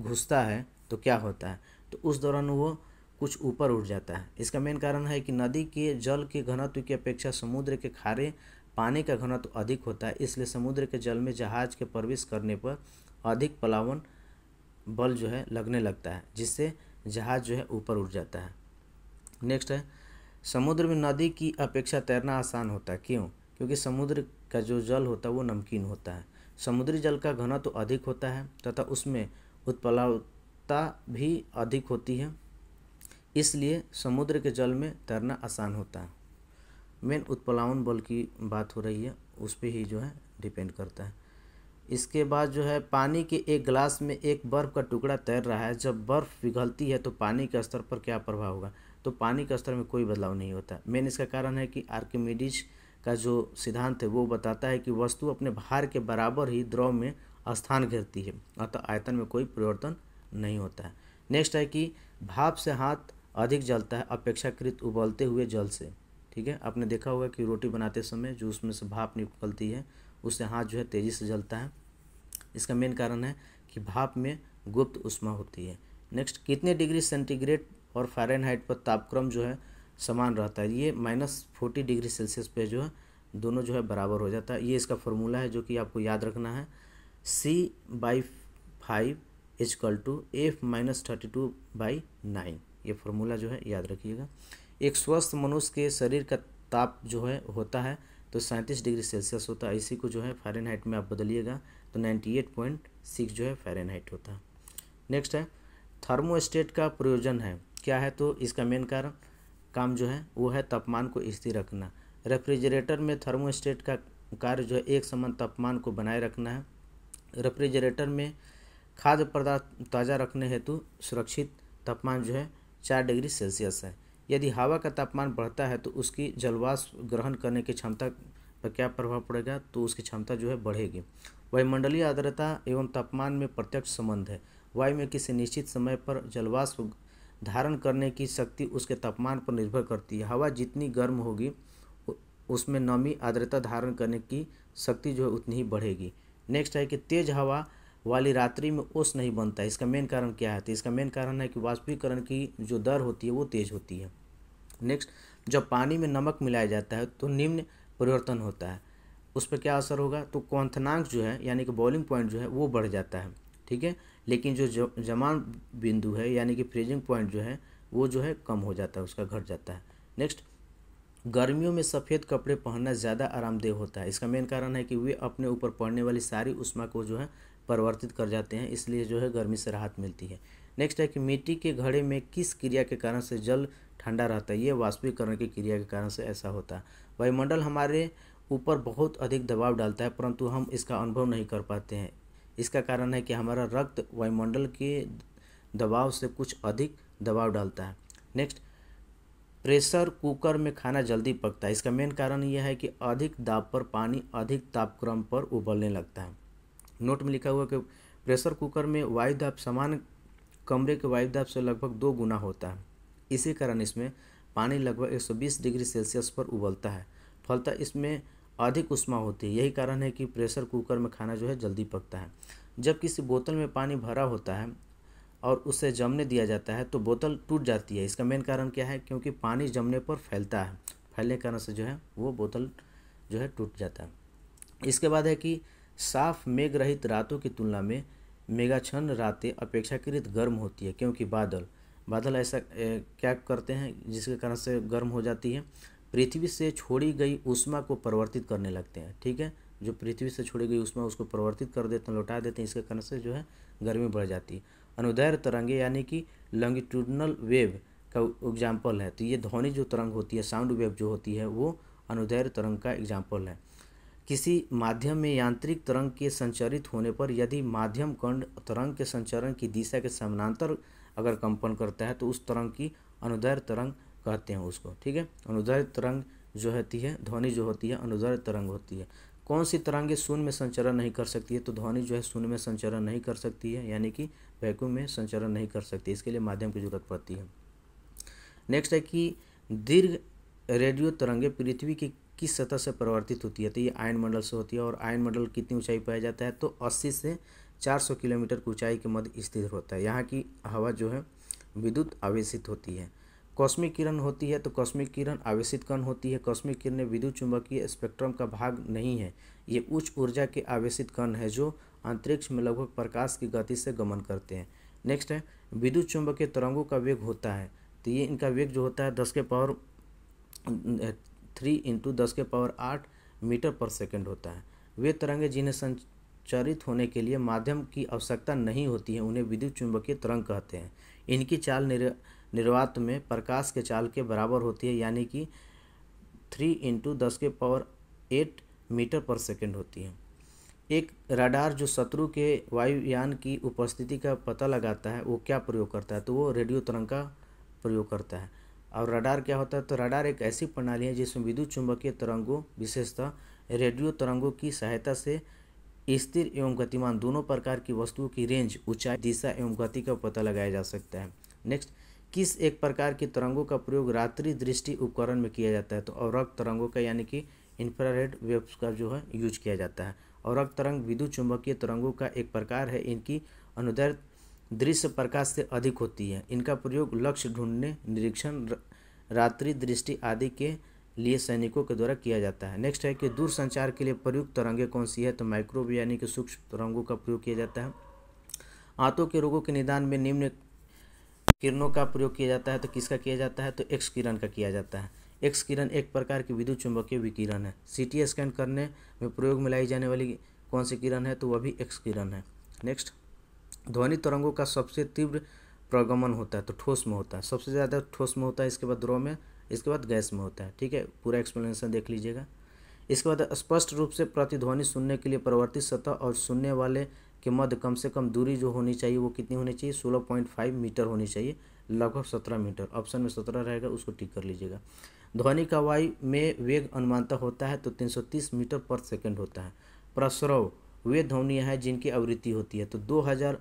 [SPEAKER 1] घुसता है तो क्या होता है तो उस दौरान वो कुछ ऊपर उठ जाता है इसका मेन कारण है कि नदी के जल के घनत्व की अपेक्षा समुद्र के खारे पानी का घनत्व अधिक होता है इसलिए समुद्र के जल में जहाज के प्रवेश करने पर अधिक पलावन बल जो है लगने लगता है जिससे जहाज जो है ऊपर उठ जाता है नेक्स्ट है समुद्र में नदी की अपेक्षा तैरना आसान होता है क्यों क्योंकि समुद्र का जो जल होता है वो नमकीन होता है समुद्री जल का घनत्व तो अधिक होता है तथा उसमें उत्पलाव आवश्यकता भी अधिक होती है इसलिए समुद्र के जल में तैरना आसान होता है मेन उत्पलावन बल की बात हो रही है उस पर ही जो है डिपेंड करता है इसके बाद जो है पानी के एक गिलास में एक बर्फ़ का टुकड़ा तैर रहा है जब बर्फ़ पिघलती है तो पानी के स्तर पर क्या प्रभाव होगा तो पानी के स्तर में कोई बदलाव नहीं होता मेन इसका कारण है कि आर्किमिडीज का जो सिद्धांत है वो बताता है कि वस्तु अपने भार के बराबर ही द्रव में स्थान घेरती है अतः आयतन में कोई परिवर्तन नहीं होता है नेक्स्ट है कि भाप से हाथ अधिक जलता है अपेक्षाकृत उबलते हुए जल से ठीक है आपने देखा होगा कि रोटी बनाते समय जो उसमें से भाप निकलती है उससे हाथ जो है तेज़ी से जलता है इसका मेन कारण है कि भाप में गुप्त उष्मा होती है नेक्स्ट कितने डिग्री सेंटीग्रेड और फ़ारेनहाइट पर तापक्रम जो है समान रहता है ये माइनस फोर्टी डिग्री सेल्सियस पे जो है दोनों जो है बराबर हो जाता है ये इसका फॉर्मूला है जो कि आपको याद रखना है C by five equal two F minus thirty two by nine ये फॉर्मूला जो है याद रखिएगा एक स्वस्थ मनुष्य के शरीर का ताप जो है होता है तो सैंतीस डिग्री सेल्सियस होता है इसी को जो है फ़ारेनहाइट में आप बदलिएगा तो नाइन्टी एट पॉइंट सिक्स जो है फ़ारेनहाइट होता है नेक्स्ट है थर्मोस्टेट का प्रयोजन है क्या है तो इसका मेन कारण काम जो है वो है तापमान को स्थिर रखना रेफ्रिजरेटर में थर्मोस्टेट का कार्य जो है एक समान तापमान को बनाए रखना है रेफ्रिजरेटर में खाद्य पदार्थ ताज़ा रखने हेतु सुरक्षित तापमान जो है चार डिग्री सेल्सियस है यदि हवा का तापमान बढ़ता है तो उसकी जलवाष्प ग्रहण करने की क्षमता पर क्या प्रभाव पड़ेगा तो उसकी क्षमता जो है बढ़ेगी वायुमंडलीय आर्द्रता एवं तापमान में प्रत्यक्ष संबंध है वायु में किसी निश्चित समय पर जलवाष्प धारण करने की शक्ति उसके तापमान पर निर्भर करती है हवा जितनी गर्म होगी उसमें नमी आर्द्रता धारण करने की शक्ति जो है उतनी ही बढ़ेगी नेक्स्ट है कि तेज हवा वाली रात्रि में ओस नहीं बनता है इसका मेन कारण क्या है तो इसका मेन कारण है कि वाष्पीकरण की जो दर होती है वो तेज़ होती है नेक्स्ट जब पानी में नमक मिलाया जाता है तो निम्न परिवर्तन होता है उस पर क्या असर होगा तो क्वंथनांक जो है यानी कि बॉइलिंग पॉइंट जो है वो बढ़ जाता है ठीक है लेकिन जो जमान बिंदु है यानी कि फ्रीजिंग पॉइंट जो है वो जो है कम हो जाता है उसका घट जाता है नेक्स्ट गर्मियों में सफ़ेद कपड़े पहनना ज़्यादा आरामदेह होता है इसका मेन कारण है कि वे अपने ऊपर पड़ने वाली सारी उष्मा को जो है परिवर्तित कर जाते हैं इसलिए जो है गर्मी से राहत मिलती है नेक्स्ट है कि मिट्टी के घड़े में किस क्रिया के कारण से जल ठंडा रहता है ये वाष्पीकरण की क्रिया के कारण से ऐसा होता है वायुमंडल हमारे ऊपर बहुत अधिक दबाव डालता है परंतु हम इसका अनुभव नहीं कर पाते हैं इसका कारण है कि हमारा रक्त वायुमंडल के दबाव से कुछ अधिक दबाव डालता है नेक्स्ट प्रेशर कुकर में खाना जल्दी पकता है इसका मेन कारण यह है कि अधिक दाब पर पानी अधिक तापक्रम पर उबलने लगता है नोट में लिखा हुआ कि प्रेशर कुकर में वायुदाब समान कमरे के वायुदाब से लगभग दो गुना होता है इसी कारण इसमें पानी लगभग 120 डिग्री सेल्सियस पर उबलता है फलता इसमें अधिक उष्मा होती है यही कारण है कि प्रेशर कुकर में खाना जो है जल्दी पकता है जब किसी बोतल में पानी भरा होता है और उसे जमने दिया जाता है तो बोतल टूट जाती है इसका मेन कारण क्या है क्योंकि पानी जमने पर फैलता है फैलने के कारण से जो है वो बोतल जो है टूट जाता है इसके बाद है कि साफ मेघ रहित रातों की तुलना में मेघाछन्न रातें अपेक्षाकृत गर्म होती है क्योंकि बादल बादल ऐसा क्या करते हैं जिसके कारण से गर्म हो जाती है पृथ्वी से छोड़ी गई उष्मा को परिवर्तित करने लगते हैं ठीक है जो पृथ्वी से छोड़ी गई उष्मा उसको परिवर्तित कर देते हैं लौटा देते हैं इसके कारण से जो है गर्मी बढ़ जाती है अनुदैर तरंगे यानी कि लॉन्गिट्यूडनल वेव का एग्जाम्पल है तो ये ध्वनि जो तरंग होती है साउंड वेव जो होती है वो अनुदैर तरंग का एग्जाम्पल है किसी माध्यम में यांत्रिक तरंग के संचरित होने पर यदि माध्यम कण तरंग के संचरण की दिशा के समानांतर अगर कंपन करता है तो उस तरंग की अनुदैर तरंग कहते हैं उसको ठीक है अनुदैर तरंग जो होती है ध्वनि जो होती है अनुदैर तरंग होती है कौन सी तरंगें शून्य में संचरण नहीं कर सकती है तो ध्वनि जो है शून्य में संचरण नहीं कर सकती है यानी कि वैक्यूम में संचरण नहीं कर सकती इसके लिए माध्यम की जरूरत पड़ती है नेक्स्ट है कि दीर्घ रेडियो तरंगे पृथ्वी के किस सतह से परिवर्तित होती है तो ये आयन मंडल से होती है और आयन मंडल कितनी ऊंचाई पाया जाता है तो 80 से 400 किलोमीटर की ऊंचाई के मध्य स्थित होता है यहाँ की हवा जो है विद्युत आवेशित होती है कॉस्मिक किरण होती है तो कॉस्मिक किरण आवेशित कण होती है कॉस्मिक किरण विद्युत चुंबकीय स्पेक्ट्रम का भाग नहीं है ये उच्च ऊर्जा के आवेशित कण है जो अंतरिक्ष में लगभग प्रकाश की गति से गमन करते हैं नेक्स्ट है विद्युत चुंबकीय तरंगों का वेग होता है तो ये इनका वेग जो होता है दस के पावर थ्री इंटू दस के पावर आठ मीटर पर सेकंड होता है वे तरंगें जिन्हें संचरित होने के लिए माध्यम की आवश्यकता नहीं होती है उन्हें विद्युत चुंबकीय तरंग कहते हैं इनकी चाल निर निर्वात में प्रकाश के चाल के बराबर होती है यानी कि थ्री इंटू दस के पावर एट मीटर पर सेकेंड होती है एक राडार जो शत्रु के वायुयान की उपस्थिति का पता लगाता है वो क्या प्रयोग करता है तो वो रेडियो तरंग का प्रयोग करता है और रडार क्या होता है तो रडार एक ऐसी प्रणाली है जिसमें विद्युत चुंबकीय तरंगों विशेषतः रेडियो तरंगों की सहायता से स्थिर एवं गतिमान दोनों प्रकार की वस्तुओं की रेंज ऊंचाई दिशा एवं गति का पता लगाया जा सकता है नेक्स्ट किस एक प्रकार की तरंगों का प्रयोग रात्रि दृष्टि उपकरण में किया जाता है तो अवरक्त तरंगों का यानी कि इंफ्रारेड वेव्स का जो है यूज किया जाता है अवरक्त तरंग विद्युत चुंबकीय तरंगों का एक प्रकार है इनकी अनुदैर्ध दृश्य प्रकाश से अधिक होती है इनका प्रयोग लक्ष्य ढूंढने निरीक्षण रात्रि दृष्टि आदि के लिए सैनिकों के द्वारा किया जाता है नेक्स्ट है कि दूर संचार के लिए प्रयुक्त तरंगे कौन सी है तो माइक्रोव यानी कि सूक्ष्म तरंगों का प्रयोग किया जाता है आंतों के रोगों के निदान में निम्न किरणों का प्रयोग किया जाता है तो किसका किया जाता है तो एक्स किरण का किया जाता है एक्स किरण एक प्रकार की विद्युत चुंबकीय विकिरण है सीटी स्कैन करने में प्रयोग में लाई जाने वाली कौन सी किरण है तो वह भी एक्स किरण है नेक्स्ट ध्वनि तरंगों का सबसे तीव्र प्रगमन होता है तो ठोस में होता है सबसे ज़्यादा ठोस में होता है इसके बाद द्रव में इसके बाद गैस में होता है ठीक है पूरा एक्सप्लेनेशन देख लीजिएगा इसके बाद स्पष्ट रूप से प्रतिध्वनि सुनने के लिए परवर्ती सतह और सुनने वाले के मध्य कम से कम दूरी जो होनी चाहिए वो कितनी होनी चाहिए सोलह पॉइंट फाइव मीटर होनी चाहिए लगभग सत्रह मीटर ऑप्शन में सत्रह रहेगा उसको टिक कर लीजिएगा ध्वनि का वायु में वेग अनुमानता होता है तो तीन सौ तीस मीटर पर सेकेंड होता है प्रसरव वे ध्वनियाँ हैं जिनकी आवृत्ति होती है तो दो हज़ार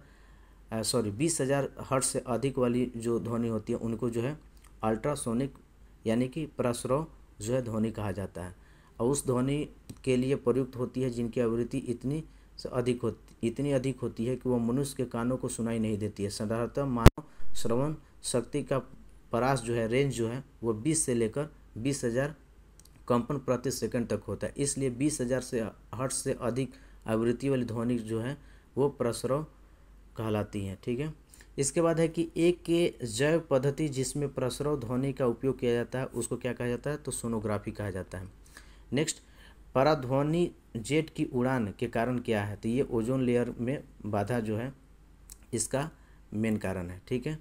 [SPEAKER 1] सॉरी बीस हज़ार हर्ट से अधिक वाली जो ध्वनि होती है उनको जो है अल्ट्रासोनिक यानी कि प्रसरो जो है ध्वनि कहा जाता है और उस ध्वनि के लिए प्रयुक्त होती है जिनकी आवृत्ति इतनी से अधिक होती इतनी अधिक होती है कि वह मनुष्य के कानों को सुनाई नहीं देती है साधारणतः मानव श्रवण शक्ति का परास जो है रेंज जो है वो बीस से लेकर बीस हज़ार कंपन प्रति सेकंड तक होता है इसलिए बीस हज़ार से हर्ट से अधिक आवृत्ति वाली ध्वनि जो है वो प्रसरव कहलाती हैं ठीक है इसके बाद है कि एक के जैव पद्धति जिसमें प्रसरव ध्वनि का उपयोग किया जाता है उसको क्या कहा जाता है तो सोनोग्राफी कहा जाता है नेक्स्ट पराध्वनि जेट की उड़ान के कारण क्या है तो ये ओजोन लेयर में बाधा जो है इसका मेन कारण है ठीक है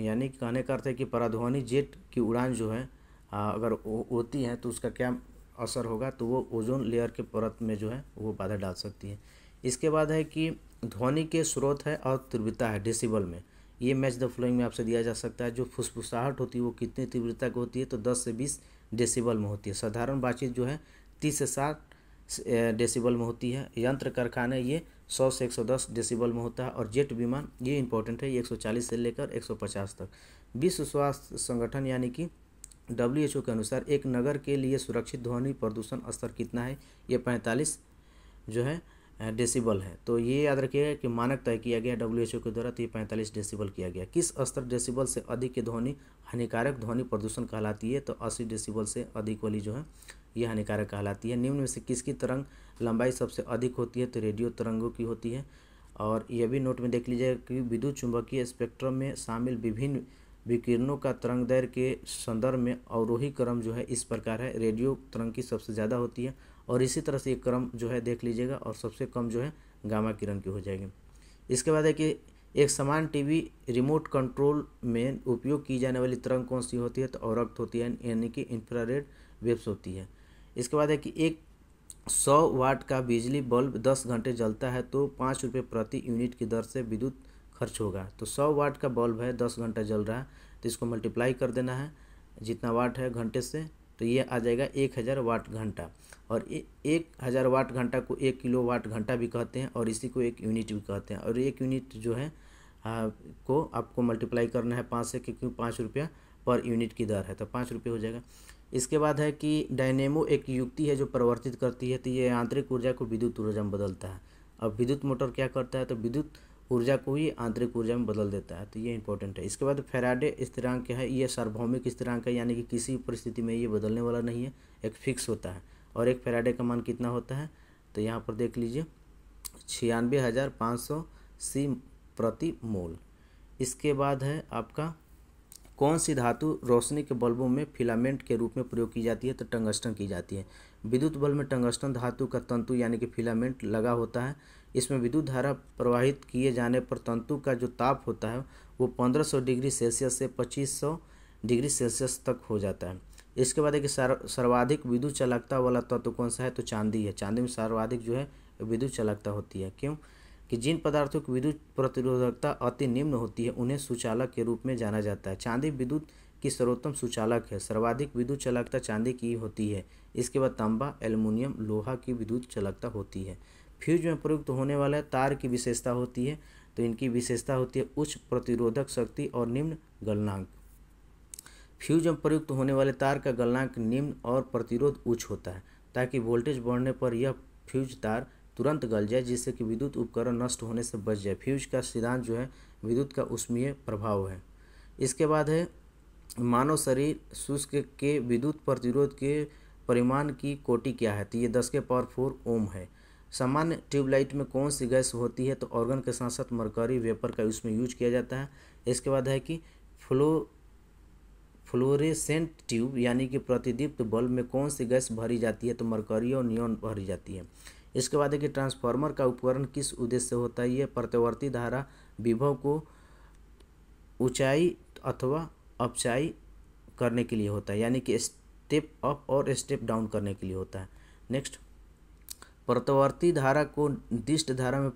[SPEAKER 1] यानी कहने का अर्थ है कि पराध्वनि जेट की उड़ान जो है आ, अगर होती है तो उसका क्या असर होगा तो वो ओजोन लेयर के परत में जो है वो बाधा डाल सकती है इसके बाद है कि ध्वनि के स्रोत है और तीव्रता है डेसिबल में ये मैच द फ्लोइंग में आपसे दिया जा सकता है जो फुसफुसाहट होती है वो कितनी तीव्रता की होती है तो दस से बीस डेसिबल में होती है साधारण बातचीत जो है तीस से साठ डेसिबल में होती है यंत्र कारखाने ये 100 से 110 डेसिबल में होता है और जेट विमान ये इंपॉर्टेंट है ये 140 से लेकर 150 तक विश्व स्वास्थ्य संगठन यानी कि डब्ल्यू के अनुसार एक नगर के लिए सुरक्षित ध्वनि प्रदूषण स्तर कितना है ये पैंतालीस जो है डेसिबल है तो ये याद रखिएगा कि मानक तय किया गया डब्ल्यू के द्वारा तो ये पैंतालीस डेसिबल किया गया किस स्तर डेसिबल से अधिक की ध्वनि हानिकारक ध्वनि प्रदूषण कहलाती है तो अस्सी डेसिबल से अधिक वाली जो है ये हानिकारक कहलाती है निम्न में से किसकी तरंग लंबाई सबसे अधिक होती है तो रेडियो तरंगों की होती है और यह भी नोट में देख लीजिएगा कि विद्युत चुंबकीय स्पेक्ट्रम में शामिल विभिन्न विकिरणों का तरंग दैर के संदर्भ में अवरोही क्रम जो है इस प्रकार है रेडियो तरंग की सबसे ज़्यादा होती है और इसी तरह से ये क्रम जो है देख लीजिएगा और सबसे कम जो है गामा किरण की हो जाएगी इसके बाद है कि एक समान टीवी रिमोट कंट्रोल में उपयोग की जाने वाली तरंग कौन सी होती है तो औरक्त होती है यानी कि इंफ्रारेड वेव्स होती है इसके बाद है कि एक सौ वाट का बिजली बल्ब दस घंटे जलता है तो पाँच रुपये प्रति यूनिट की दर से विद्युत खर्च होगा तो सौ वाट का बल्ब है दस घंटा जल रहा है तो इसको मल्टीप्लाई कर देना है जितना वाट है घंटे से तो ये आ जाएगा एक हज़ार वाट घंटा और ए, एक हज़ार वाट घंटा को एक किलो वाट घंटा भी कहते हैं और इसी को एक यूनिट भी कहते हैं और एक यूनिट जो है आ, को आपको मल्टीप्लाई करना है पाँच से क्योंकि पाँच रुपया पर यूनिट की दर है तो पाँच रुपये हो जाएगा इसके बाद है कि डायनेमो एक युक्ति है जो परिवर्तित करती है तो ये आंतरिक ऊर्जा को विद्युत ऊर्जा में बदलता है अब विद्युत मोटर क्या करता है तो विद्युत ऊर्जा को ही आंतरिक ऊर्जा में बदल देता है तो ये इंपॉर्टेंट है इसके बाद फेराडे स्थिरांक है ये सार्वभौमिक स्थिरांक है यानी कि किसी परिस्थिति में ये बदलने वाला नहीं है एक फिक्स होता है और एक फेराडे का मान कितना होता है तो यहाँ पर देख लीजिए छियानवे हज़ार पाँच सौ सी प्रति मोल इसके बाद है आपका कौन सी धातु रोशनी के बल्बों में फिलामेंट के रूप में प्रयोग की जाती है तो टंगस्टन की जाती है विद्युत बल्ब में टंगस्टन धातु का तंतु यानी कि फिलामेंट लगा होता है इसमें विद्युत धारा प्रवाहित किए जाने पर तंतु का जो ताप होता है वो 1500 डिग्री सेल्सियस से 2500 डिग्री सेल्सियस तक हो जाता है इसके बाद एक सर्वाधिक विद्युत चालकता वाला तत्व कौन सा है तो चांदी है चांदी में सर्वाधिक जो है विद्युत चालकता होती है क्यों कि जिन पदार्थों की विद्युत प्रतिरोधकता अति निम्न होती है उन्हें सुचालक के रूप में जाना जाता है चांदी विद्युत की सर्वोत्तम सुचालक है सर्वाधिक विद्युत चालकता चांदी की होती है इसके बाद तांबा एल्युमिनियम लोहा की विद्युत चालकता होती है फ्यूज में प्रयुक्त होने वाला तार की विशेषता होती है तो इनकी विशेषता होती है उच्च प्रतिरोधक शक्ति और निम्न गलनांक फ्यूज में प्रयुक्त होने वाले तार का गलनांक निम्न और प्रतिरोध उच्च होता है ताकि वोल्टेज बढ़ने पर यह फ्यूज तार तुरंत गल जाए जिससे कि विद्युत उपकरण नष्ट होने से बच जाए फ्यूज का सिद्धांत जो है विद्युत का उष्मीय प्रभाव है इसके बाद है मानव शरीर शुष्क के विद्युत प्रतिरोध के परिमाण की कोटि क्या है तो ये दस के पावर फोर ओम है सामान्य ट्यूबलाइट में कौन सी गैस होती है तो ऑर्गन के साथ साथ मरकरी वेपर का उसमें यूज किया जाता है इसके बाद है कि फ्लो फ्लोरेसेंट ट्यूब यानी कि प्रतिदीप्त बल्ब में कौन सी गैस भरी जाती है तो मरकरी और नियोन भरी जाती है इसके बाद है कि ट्रांसफार्मर का उपकरण किस उद्देश्य से होता है ये प्रत्यवर्ती धारा विभव को ऊंचाई अथवा अपचाई करने के लिए होता है यानी कि स्टेप अप और स्टेप डाउन करने के लिए होता है नेक्स्ट प्रतिवर्ती धारा को दिष्ट धारा में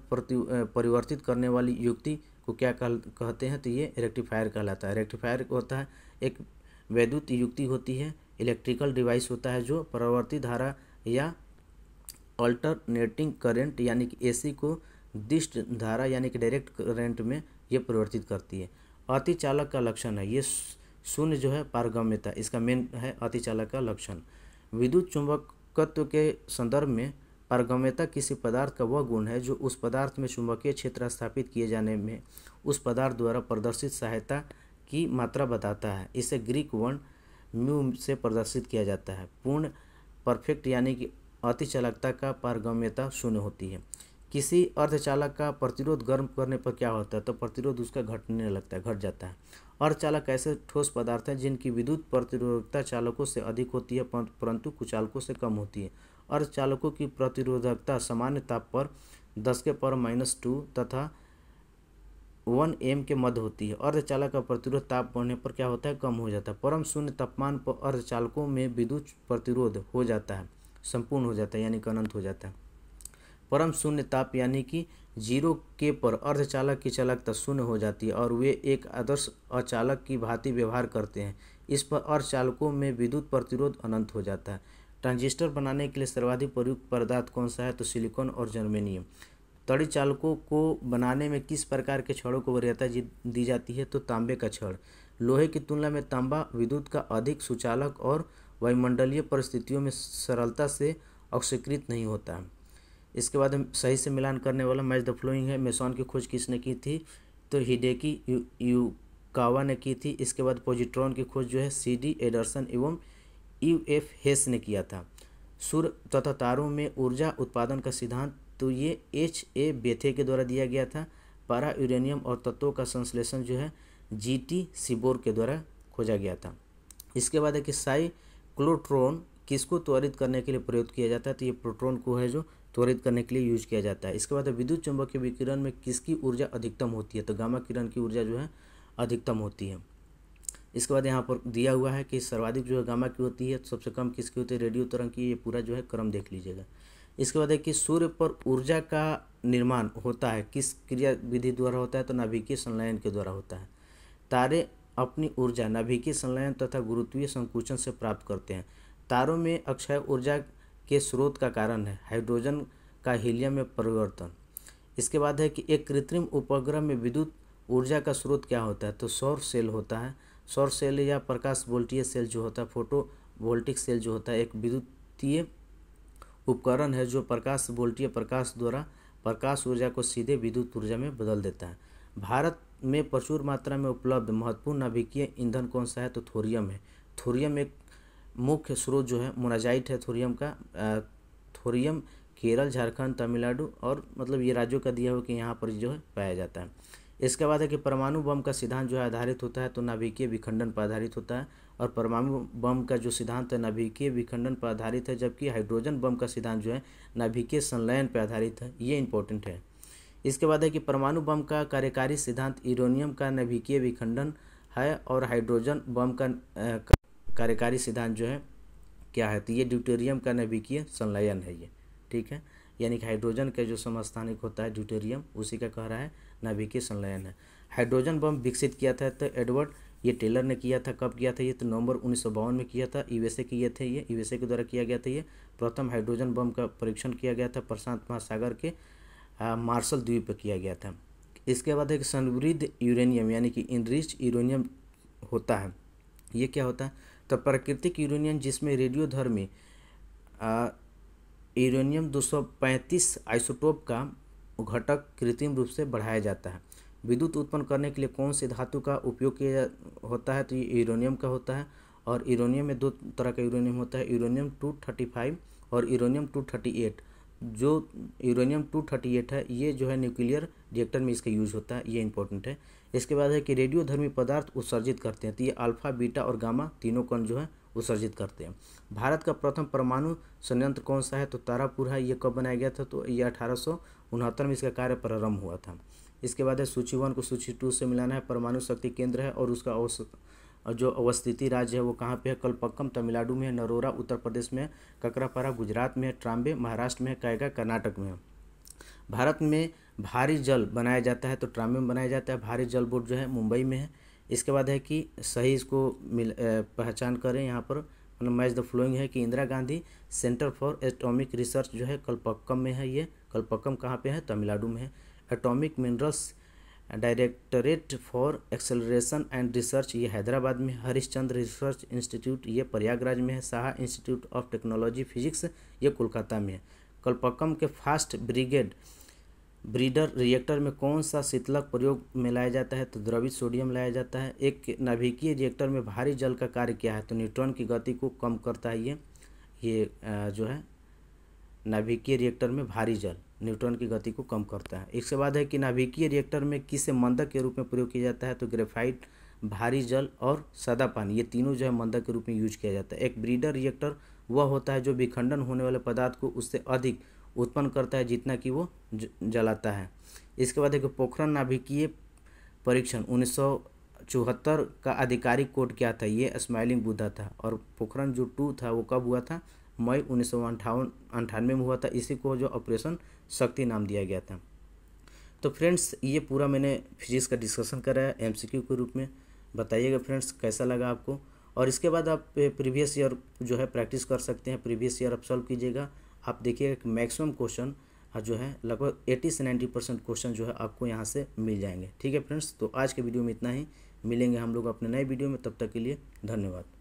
[SPEAKER 1] परिवर्तित करने वाली युक्ति को क्या कह, कहते हैं तो ये रेक्टिफायर कहलाता है रेक्टिफायर होता है एक वैद्युत युक्ति होती है इलेक्ट्रिकल डिवाइस होता है जो प्रवर्ती धारा या अल्टरनेटिंग करंट यानी कि एसी को दिष्ट धारा यानी कि डायरेक्ट करंट में ये परिवर्तित करती है अति चालक का लक्षण है ये शून्य जो है पारगम्यता इसका मेन है अति चालक का लक्षण विद्युत चुंबकत्व के संदर्भ में पारगम्यता किसी पदार्थ का वह गुण है जो उस पदार्थ में चुंबकीय क्षेत्र स्थापित किए जाने में उस पदार्थ द्वारा प्रदर्शित सहायता की मात्रा बताता है इसे ग्रीक वर्ण म्यू से प्रदर्शित किया जाता है पूर्ण परफेक्ट यानी कि अति चालकता का पारगम्यता शून्य होती है किसी अर्धचालक का प्रतिरोध गर्म करने पर क्या होता है तो प्रतिरोध उसका घटने लगता है घट जाता है अर्धचालक ऐसे ठोस पदार्थ हैं जिनकी विद्युत प्रतिरोधकता चालकों से अधिक होती है परंतु कुचालकों से कम होती है चालकों की प्रतिरोधकता सामान्य ताप पर दस के पर माइनस टू तथा वन एम के मध्य होती है अर्धचालक का प्रतिरोध ताप बढ़ने पर क्या होता है कम हो जाता है परम शून्य तापमान पर अर्धचालकों में विद्युत प्रतिरोध हो जाता है संपूर्ण हो जाता है यानी कि अनंत हो जाता है परम शून्य ताप यानी कि जीरो के पर अर्धचालक की चालकता शून्य हो जाती है और वे एक आदर्श अचालक की भांति व्यवहार करते हैं इस पर अर्धचालकों में विद्युत प्रतिरोध अनंत हो जाता है ट्रांजिस्टर बनाने के लिए सर्वाधिक प्रयुक्त पदार्थ कौन सा है तो सिलिकॉन और जर्मेनियम तड़ी चालकों को बनाने में किस प्रकार के छड़ों को वरीयता दी जाती है तो तांबे का छड़ लोहे की तुलना में तांबा विद्युत का अधिक सुचालक और वायुमंडलीय परिस्थितियों में सरलता से अक्षीकृत नहीं होता इसके बाद सही से मिलान करने वाला मैच द फ्लोइंग है मेसॉन की खोज किसने की थी तो हिडेकी यू, यू कावा ने की थी इसके बाद पोजिट्रॉन की खोज जो है सी डी एडरसन एवं यू एफ हेस ने किया था सूर्य तथा तारों में ऊर्जा उत्पादन का सिद्धांत तो ये एच ए बेथे के द्वारा दिया गया था पारा यूरेनियम और तत्वों का संश्लेषण जो है जी टी सिबोर के द्वारा खोजा गया था इसके बाद है कि साई क्लोट्रोन किसको त्वरित करने के लिए प्रयोग किया जाता है तो ये प्रोट्रोन को है जो त्वरित करने के लिए यूज किया जाता है इसके बाद विद्युत के विकिरण में किसकी ऊर्जा अधिकतम होती है तो गामा किरण की ऊर्जा जो है अधिकतम होती है इसके बाद यहाँ पर दिया हुआ है कि सर्वाधिक जो है गामा की होती है सबसे कम किसकी होती है रेडियो तरंग की ये पूरा जो है क्रम देख लीजिएगा इसके बाद है कि सूर्य पर ऊर्जा का निर्माण होता है किस क्रिया विधि द्वारा होता है तो नाभिकीय संलयन के द्वारा होता है तारे अपनी ऊर्जा नाभिकीय संलयन तथा गुरुत्वीय संकुचन से प्राप्त करते हैं तारों में अक्षय ऊर्जा के स्रोत का कारण है हाइड्रोजन का हीलियम में परिवर्तन इसके बाद है कि एक कृत्रिम उपग्रह में विद्युत ऊर्जा का स्रोत क्या होता है तो सौर सेल होता है सौर सेल या प्रकाश वोल्टीय सेल जो होता है फोटो वोल्टिक सेल जो होता है एक विद्युतीय उपकरण है जो प्रकाश वोल्टीय प्रकाश द्वारा प्रकाश ऊर्जा को सीधे विद्युत ऊर्जा में बदल देता है भारत में प्रचुर मात्रा में उपलब्ध महत्वपूर्ण नाभिकीय ईंधन कौन सा है तो थोरियम है थोरियम एक मुख्य स्रोत जो है मोनाजाइट है थोरियम का थोरियम केरल झारखंड तमिलनाडु और मतलब ये राज्यों का दिया हुआ कि यहाँ पर जो है पाया जाता है इसके बाद है कि परमाणु बम का सिद्धांत जो है आधारित होता है तो नाभिकीय विखंडन पर आधारित होता है और परमाणु बम का जो सिद्धांत है नाभिकीय विखंडन पर आधारित है जबकि हाइड्रोजन बम का सिद्धांत जो है नाभिकीय संलयन पर आधारित है ये इंपॉर्टेंट है इसके बाद है कि परमाणु बम का कार्यकारी सिद्धांत यूरोनियम का नाभिकीय विखंडन है और हाइड्रोजन बम का कार्यकारी सिद्धांत जो है क्या है तो ये ड्यूटेरियम का नाभिकीय संलयन है ये ठीक है यानी कि हाइड्रोजन का जो समस्थानिक होता है ड्यूटेरियम उसी का कह रहा है नाभिकीय लाइन है हाइड्रोजन बम विकसित किया था तो एडवर्ड ये टेलर ने किया था कब किया था ये तो नवंबर उन्नीस में किया था यूएसए किए थे ये यूएसए के द्वारा किया गया था ये प्रथम हाइड्रोजन बम का परीक्षण किया गया था प्रशांत महासागर के मार्शल द्वीप पर किया गया था इसके बाद एक समृद्ध यूरेनियम यानी कि इनरिच यूरेनियम होता है ये क्या होता है तो प्राकृतिक यूरेनियम जिसमें रेडियोधर्मी यूरेनियम पैंतीस आइसोटोप का घटक कृत्रिम रूप से बढ़ाया जाता है विद्युत उत्पन्न करने के लिए कौन से धातु का उपयोग किया होता है तो ये यूरोनियम का होता है और यूरोनियम में दो तरह का यूरोनियम होता है यूरोनियम टू थर्टी फाइव और यूरोनियम टू थर्टी एट जो यूरोनियम टू थर्टी एट है ये जो है न्यूक्लियर रिएक्टर में इसका यूज होता है ये इंपॉर्टेंट है इसके बाद है कि रेडियोधर्मी पदार्थ उत्सर्जित करते हैं तो ये अल्फा बीटा और गामा तीनों कण जो है उत्सर्जित करते हैं भारत का प्रथम परमाणु संयंत्र कौन सा है तो तारापुर है ये कब बनाया गया था तो ये अठारह उनहत्तर में इसका कार्य प्रारंभ हुआ था इसके बाद है सूची वन को सूची टू से मिलाना है परमाणु शक्ति केंद्र है और उसका औसत जो अवस्थिति राज्य है वो कहाँ पे है कलपक्कम तमिलनाडु में है नरोरा उत्तर प्रदेश में है ककरापारा गुजरात में है ट्राम्बे महाराष्ट्र में है कायगा कर्नाटक में है भारत में भारी जल बनाया जाता है तो ट्राम्बे में बनाया जाता है भारी जल बोर्ड जो है मुंबई में है इसके बाद है कि सही इसको मिल पहचान करें यहाँ पर मतलब मैच द फ्लोइंग है कि Indira Gandhi centre for atomic research जो है कलपक्कम में है ये कल्पक्कम कहाँ पे है तमिलनाडु में है atomic minerals directorate for acceleration and research ये हैदराबाद में हरिश्चंद्र रिसर्च इंस्टीट्यूट ये प्रयागराज में है Saha institute of technology physics ये कोलकाता में है कल्पक्कम के फास्ट ब्रिगेड ब्रीडर रिएक्टर में कौन सा शीतलक प्रयोग में लाया जाता है तो द्रवित सोडियम लाया जाता है एक नाभिकीय रिएक्टर में भारी जल का कार्य क्या है तो न्यूट्रॉन की गति को कम करता है ये ये जो है नाभिकीय रिएक्टर में भारी जल न्यूट्रॉन की गति को कम करता है इसके बाद है कि नाभिकीय रिएक्टर में किसे मंदक के रूप में प्रयोग किया जाता है तो ग्रेफाइट भारी जल और सादा पानी ये तीनों जो है मंदक के रूप में यूज किया जाता है एक ब्रीडर रिएक्टर वह होता है जो विखंडन होने वाले पदार्थ को उससे अधिक उत्पन्न करता है जितना कि वो जलाता है इसके बाद कि पोखरण नाभिकीय परीक्षण उन्नीस चौहत्तर का आधिकारिक कोड क्या था ये स्माइलिंग बुद्धा था और पोखरण जो टू था वो कब हुआ था मई उन्नीस सौ में हुआ था इसी को जो ऑपरेशन शक्ति नाम दिया गया था तो फ्रेंड्स ये पूरा मैंने फिजिक्स का डिस्कशन कराया एम के रूप में बताइएगा फ्रेंड्स कैसा लगा आपको और इसके बाद आप प्रीवियस ईयर जो है प्रैक्टिस कर सकते हैं प्रीवियस ईयर आप सॉल्व कीजिएगा आप देखिएगा कि मैक्सिमम क्वेश्चन जो है लगभग एटी से नाइन्टी परसेंट क्वेश्चन जो है आपको यहाँ से मिल जाएंगे ठीक है फ्रेंड्स तो आज के वीडियो में इतना ही मिलेंगे हम लोग अपने नए वीडियो में तब तक के लिए धन्यवाद